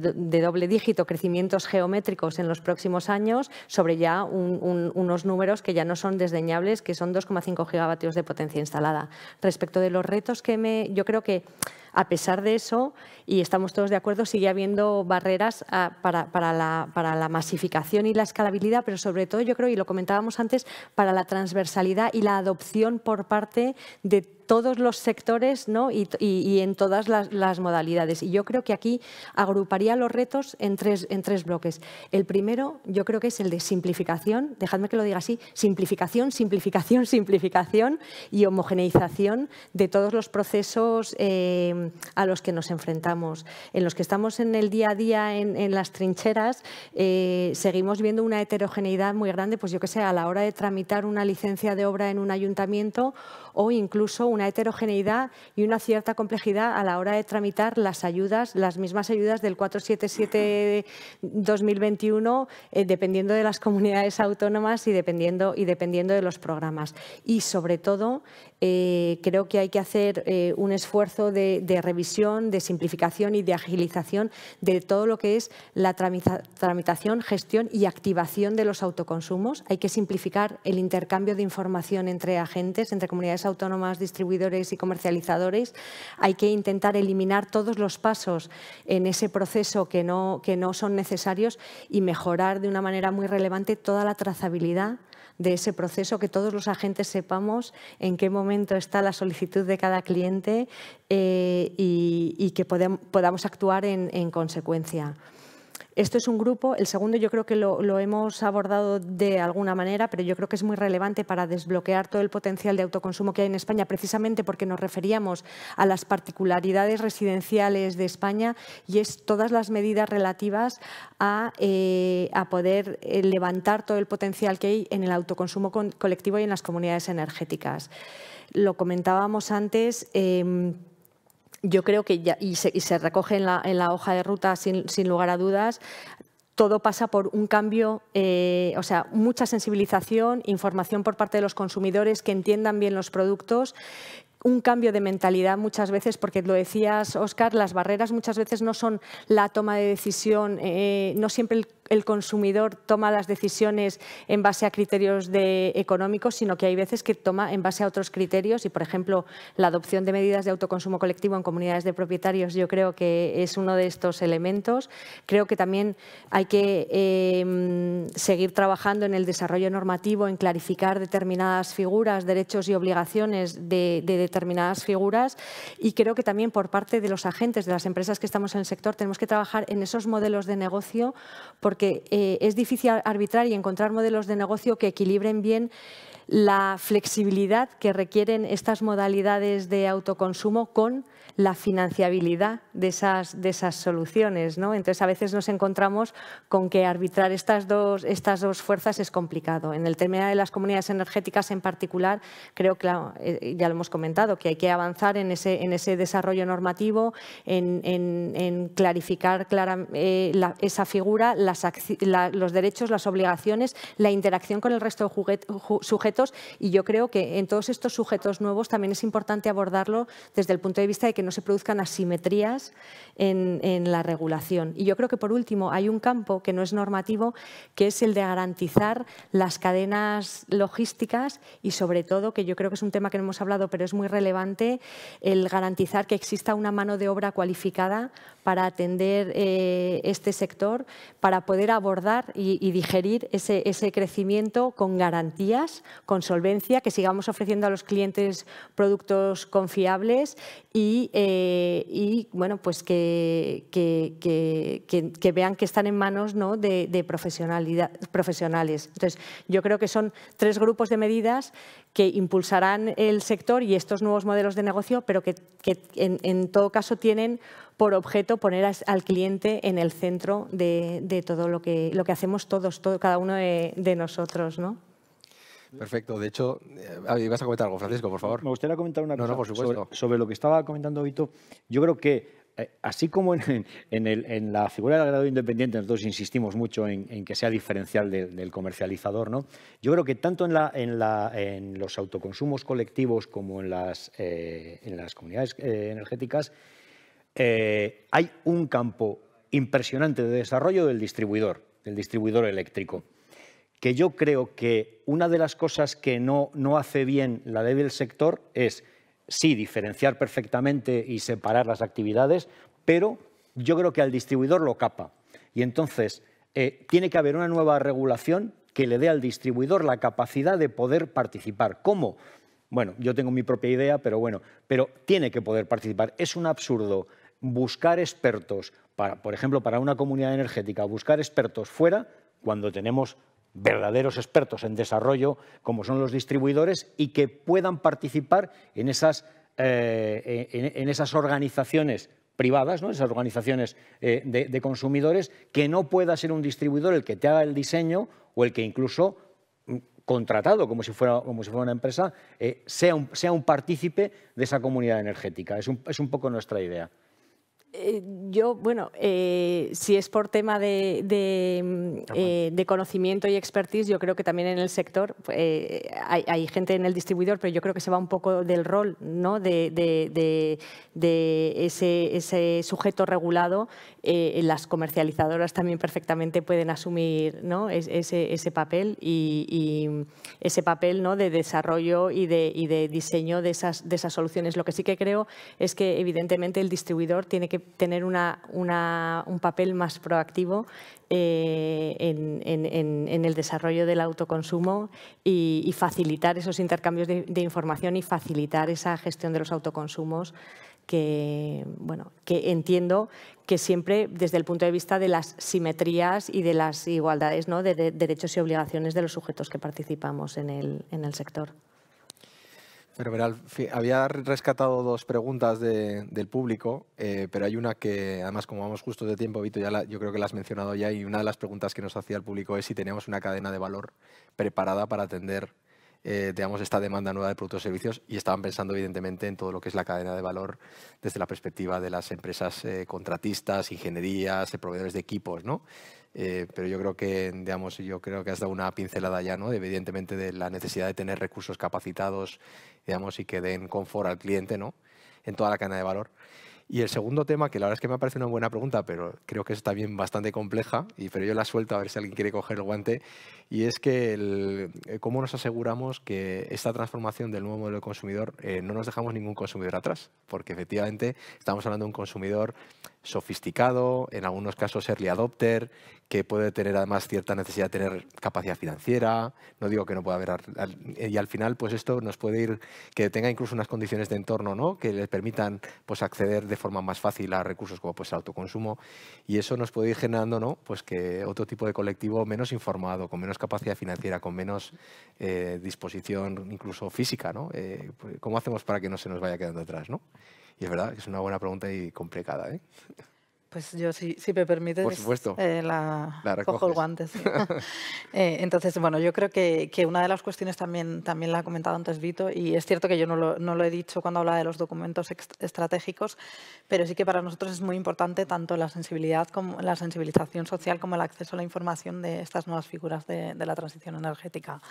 doble dígito, crecimientos geométricos en los próximos años, sobre ya unos números que ya no son desdeñables, que son 2,5 gigavatios de potencia instalada. Respecto de los retos que me... Yo creo que a pesar de eso, y estamos todos de acuerdo, sigue habiendo barreras ah, para, la, para, la, masificación y la escalabilidad, pero sobre todo yo creo, y lo comentábamos antes, para la transversalidad y la adopción por parte de todos los sectores ¿no? y, en todas las, modalidades. Y yo creo que aquí agruparía los retos en tres, en tres bloques. El primero, yo creo que es el de simplificación, dejadme que lo diga así, simplificación, simplificación, simplificación y homogeneización de todos los procesos eh, a los que nos enfrentamos. En los que estamos en el día a día, en, las trincheras, eh, seguimos viendo una heterogeneidad muy grande, pues yo que sé, a la hora de tramitar una licencia de obra en un ayuntamiento o incluso una heterogeneidad y una cierta complejidad a la hora de tramitar las ayudas, las mismas ayudas del 477-2021, eh, dependiendo de las comunidades autónomas y dependiendo, y dependiendo de los programas. Y sobre todo, eh, creo que hay que hacer eh, un esfuerzo de, revisión, de simplificación y de agilización de todo lo que es la tramitación, gestión y activación de los autoconsumos. Hay que simplificar el intercambio de información entre agentes, entre comunidades autónomas, distribuidores y comercializadores, hay que intentar eliminar todos los pasos en ese proceso que no, que no son necesarios y mejorar de una manera muy relevante toda la trazabilidad de ese proceso, que todos los agentes sepamos en qué momento está la solicitud de cada cliente eh, y, que podamos actuar en consecuencia. Esto es un grupo, el segundo yo creo que lo, hemos abordado de alguna manera, pero yo creo que es muy relevante para desbloquear todo el potencial de autoconsumo que hay en España, precisamente porque nos referíamos a las particularidades residenciales de España y es todas las medidas relativas a, eh, poder eh, levantar todo el potencial que hay en el autoconsumo colectivo y en las comunidades energéticas. Lo comentábamos antes. Em, yo creo que ya, y se, y recoge en la, hoja de ruta sin, lugar a dudas, todo pasa por un cambio, eh, o sea, mucha sensibilización, información por parte de los consumidores que entiendan bien los productos, un cambio de mentalidad muchas veces, porque lo decías, Oscar, las barreras muchas veces no son la toma de decisión, eh, no siempre el el consumidor toma las decisiones en base a criterios económicos, sino que hay veces que toma en base a otros criterios y, por ejemplo, la adopción de medidas de autoconsumo colectivo en comunidades de propietarios yo creo que es uno de estos elementos. Creo que también hay que em, seguir trabajando en el desarrollo normativo, en clarificar determinadas figuras, derechos y obligaciones de, de determinadas figuras y creo que también por parte de los agentes, de las empresas que estamos en el sector, tenemos que trabajar en esos modelos de negocio porque porque eh, es difícil arbitrar y encontrar modelos de negocio que equilibren bien la flexibilidad que requieren estas modalidades de autoconsumo con la financiabilidad de esas, de esas soluciones. ¿no? Entonces, a veces nos encontramos con que arbitrar estas dos, estas dos fuerzas es complicado. En el tema de las comunidades energéticas en particular, creo que eh, eh, ya lo hemos comentado, que hay que avanzar en ese, en ese desarrollo normativo, en, clarificar eh, esa figura, los derechos, las obligaciones, la interacción con el resto de sujetos. Y yo creo que en todos estos sujetos nuevos también es importante abordarlo desde el punto de vista de que no se produzcan asimetrías en, la regulación. Y yo creo que, por último, hay un campo que no es normativo, que es el de garantizar las cadenas logísticas y, sobre todo, que yo creo que es un tema que no hemos hablado, pero es muy relevante, el garantizar que exista una mano de obra cualificada para atender eh, este sector, para poder abordar y, digerir ese, ese crecimiento con garantías, con solvencia, que sigamos ofreciendo a los clientes productos confiables y eh, y bueno, pues que, vean que están en manos de, profesionales. Entonces, yo creo que son tres grupos de medidas que impulsarán el sector y estos nuevos modelos de negocio, pero que, en, todo caso tienen por objeto poner al cliente en el centro de, todo lo que, lo que hacemos todos, todo, cada uno de, de nosotros. ¿no? Perfecto. De hecho, eh, vas a comentar algo, Francisco, por favor. Me gustaría comentar una cosa Sobre, lo que estaba comentando Vito. Yo creo que, eh, así como en, la figura del agregado independiente, nosotros insistimos mucho en, que sea diferencial del comercializador, ¿no? yo creo que tanto en, los autoconsumos colectivos como en las, eh, comunidades energéticas hay un campo impresionante de desarrollo del distribuidor, del distribuidor eléctrico que yo creo que una de las cosas que no, no hace bien la ley del sector es, sí, diferenciar perfectamente y separar las actividades, pero yo creo que al distribuidor lo capa. Y entonces eh, tiene que haber una nueva regulación que le dé al distribuidor la capacidad de poder participar. ¿Cómo? Bueno, yo tengo mi propia idea, pero bueno, pero tiene que poder participar. Es un absurdo buscar expertos, para, por ejemplo, para una comunidad energética, buscar expertos fuera cuando tenemos verdaderos expertos en desarrollo como son los distribuidores y que puedan participar en esas, eh, organizaciones privadas, ¿no? esas organizaciones eh, de, consumidores, que no pueda ser un distribuidor el que te haga el diseño o el que incluso mm, contratado como si fuera, como si fuera una empresa, eh, sea, un, partícipe de esa comunidad energética. es un poco nuestra idea. Eh, yo, bueno, eh, si es por tema mm, eh, de, conocimiento y expertise, yo creo que también en el sector pues, hay, gente en el distribuidor, pero yo creo que se va un poco del rol ¿no? de, ese, sujeto regulado. las comercializadoras también perfectamente pueden asumir ¿no? ese, papel y, ese papel ¿no? de desarrollo y de, diseño de esas soluciones. Lo que sí que creo es que evidentemente el distribuidor tiene que tener un papel más proactivo eh, en, el desarrollo del autoconsumo y, facilitar esos intercambios de, información y facilitar esa gestión de los autoconsumos que, entiendo que siempre desde el punto de vista de las simetrías y de las igualdades ¿no? de, derechos y obligaciones de los sujetos que participamos en el sector. Pero había rescatado dos preguntas del público, eh, pero hay una que, además, como vamos justo de tiempo, Vito, ya yo creo que la has mencionado ya, y una de las preguntas que nos hacía el público es si teníamos una cadena de valor preparada para atender eh, digamos, esta demanda nueva de productos y servicios y estaban pensando evidentemente en todo lo que es la cadena de valor desde la perspectiva de las empresas eh, contratistas, ingenierías, proveedores de equipos, ¿no? pero yo creo que, digamos, yo creo que has dado una pincelada ya, ¿no? evidentemente de la necesidad de tener recursos capacitados y que den confort al cliente, ¿no? En toda la cadena de valor. Y el segundo tema, que la verdad es que me parece una buena pregunta, pero creo que es también bastante compleja, y, pero yo la suelto a ver si alguien quiere coger el guante, y es que eh, cómo nos aseguramos que esta transformación del nuevo modelo de consumidor eh, no nos dejamos ningún consumidor atrás, porque efectivamente estamos hablando de un consumidor sofisticado, en algunos casos early adopter, que puede tener además cierta necesidad de tener capacidad financiera, no digo que no pueda haber, y al final pues esto nos puede ir, que tenga incluso unas condiciones de entorno que le permitan pues acceder de forma más fácil a recursos como pues autoconsumo, y eso nos puede ir generando pues que otro tipo de colectivo menos informado, con menos capacidad financiera, con menos eh, disposición incluso física, eh, pues, ¿cómo hacemos para que no se nos vaya quedando atrás? ¿no? Y es verdad que es una buena pregunta y complicada, ¿eh? Pues yo, si, si me permites, eh, la, cojo el guante. Eh, entonces, bueno, yo creo que, que, una de las cuestiones también, también la ha comentado antes Vito, y es cierto que yo no lo, no lo he dicho cuando hablaba de los documentos estratégicos, pero sí que para nosotros es muy importante tanto la sensibilidad como la sensibilización social como el acceso a la información de estas nuevas figuras de, de la transición energética.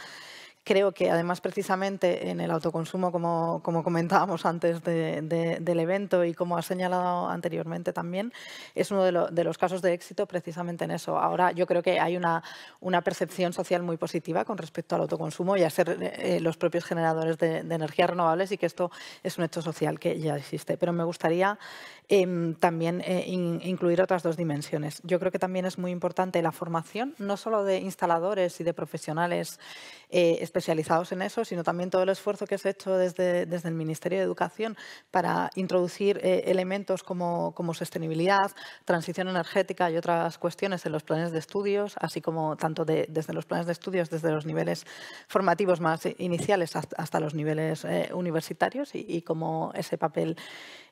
Creo que además precisamente en el autoconsumo, como, comentábamos antes del evento y como ha señalado anteriormente también, es uno de, los casos de éxito precisamente en eso. Ahora yo creo que hay una, percepción social muy positiva con respecto al autoconsumo y a ser eh, los propios generadores de, energías renovables y que esto es un hecho social que ya existe. Pero me gustaría em, también eh, incluir otras dos dimensiones. Yo creo que también es muy importante la formación, no solo de instaladores y de profesionales especializados, eh, especializados en eso, sino también todo el esfuerzo que se ha hecho desde, desde el Ministerio de Educación para introducir eh, elementos como, sostenibilidad, transición energética y otras cuestiones en los planes de estudios, así como tanto desde los planes de estudios, desde los niveles formativos más iniciales hasta, los niveles eh, universitarios y, y como ese papel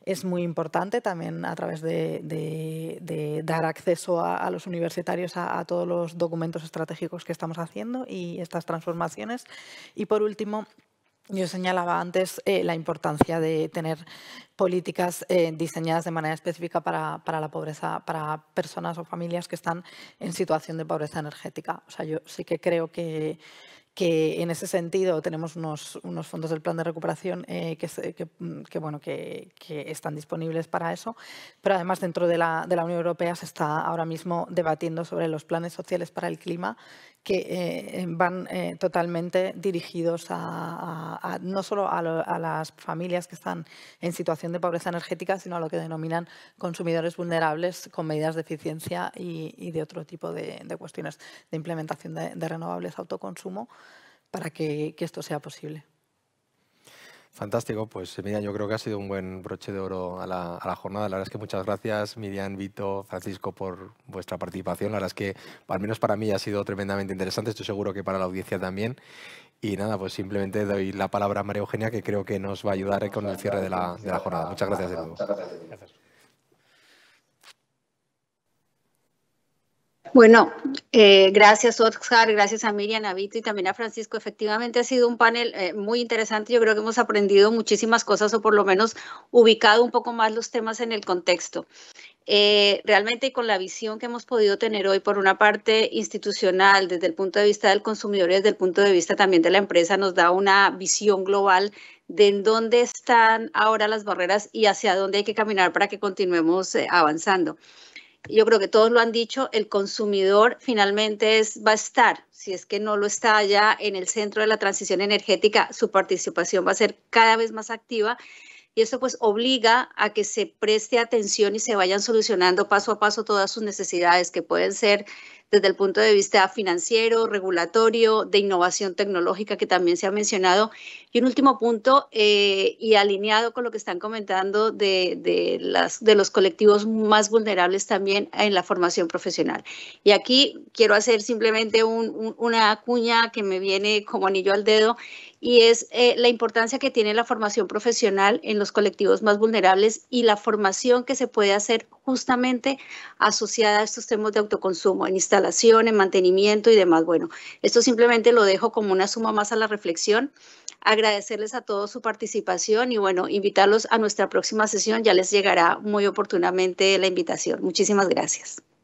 es muy importante también a través de, dar acceso a, los universitarios a, todos los documentos estratégicos que estamos haciendo y estas transformaciones. Y por último, yo señalaba antes eh, la importancia de tener políticas eh, diseñadas de manera específica para, para, la pobreza, para personas o familias que están en situación de pobreza energética. O sea, yo sí que creo que, que en ese sentido tenemos unos, fondos del plan de recuperación eh, mm, que, están disponibles para eso, pero además dentro de la, Unión Europea se está ahora mismo debatiendo sobre los planes sociales para el clima que eh, van eh, totalmente dirigidos a, no solo a, las familias que están en situación de pobreza energética, sino a lo que denominan consumidores vulnerables con medidas de eficiencia y, de otro tipo de, cuestiones de implementación de renovables autoconsumo para que, esto sea posible. Fantástico, pues Miriam, yo creo que ha sido un buen broche de oro a la, jornada. La verdad es que muchas gracias, Miriam, Vito, Francisco, por vuestra participación. La verdad es que, al menos para mí, ha sido tremendamente interesante. Estoy seguro que para la audiencia también. Y nada, pues simplemente doy la palabra a María Eugenia, que creo que nos va a ayudar con el cierre de la, jornada. Muchas gracias, Muchas gracias. Bueno, eh, gracias Oscar, gracias a Miriam, a Vito y también a Francisco. Efectivamente ha sido un panel eh, muy interesante. Yo creo que hemos aprendido muchísimas cosas o por lo menos ubicado un poco más los temas en el contexto. Eh, realmente con la visión que hemos podido tener hoy, por una parte institucional, desde el punto de vista del consumidor y desde el punto de vista también de la empresa, nos da una visión global de en dónde están ahora las barreras y hacia dónde hay que caminar para que continuemos eh, avanzando yo creo que todos lo han dicho, el consumidor finalmente es, va a estar, si es que no lo está ya en el centro de la transición energética, su participación va a ser cada vez más activa y eso pues obliga a que se preste atención y se vayan solucionando paso a paso todas sus necesidades que pueden ser desde el punto de vista financiero, regulatorio, de innovación tecnológica que también se ha mencionado. Y un último punto, eh, y alineado con lo que están comentando de, los colectivos más vulnerables también en la formación profesional. Y aquí quiero hacer simplemente una cuña que me viene como anillo al dedo y es eh, la importancia que tiene la formación profesional en los colectivos más vulnerables y la formación que se puede hacer justamente asociada a estos temas de autoconsumo, en instalación, en mantenimiento y demás. Bueno, esto simplemente lo dejo como una suma más a la reflexión. Agradecerles a todos su participación y bueno, invitarlos a nuestra próxima sesión. Ya les llegará muy oportunamente la invitación. Muchísimas gracias.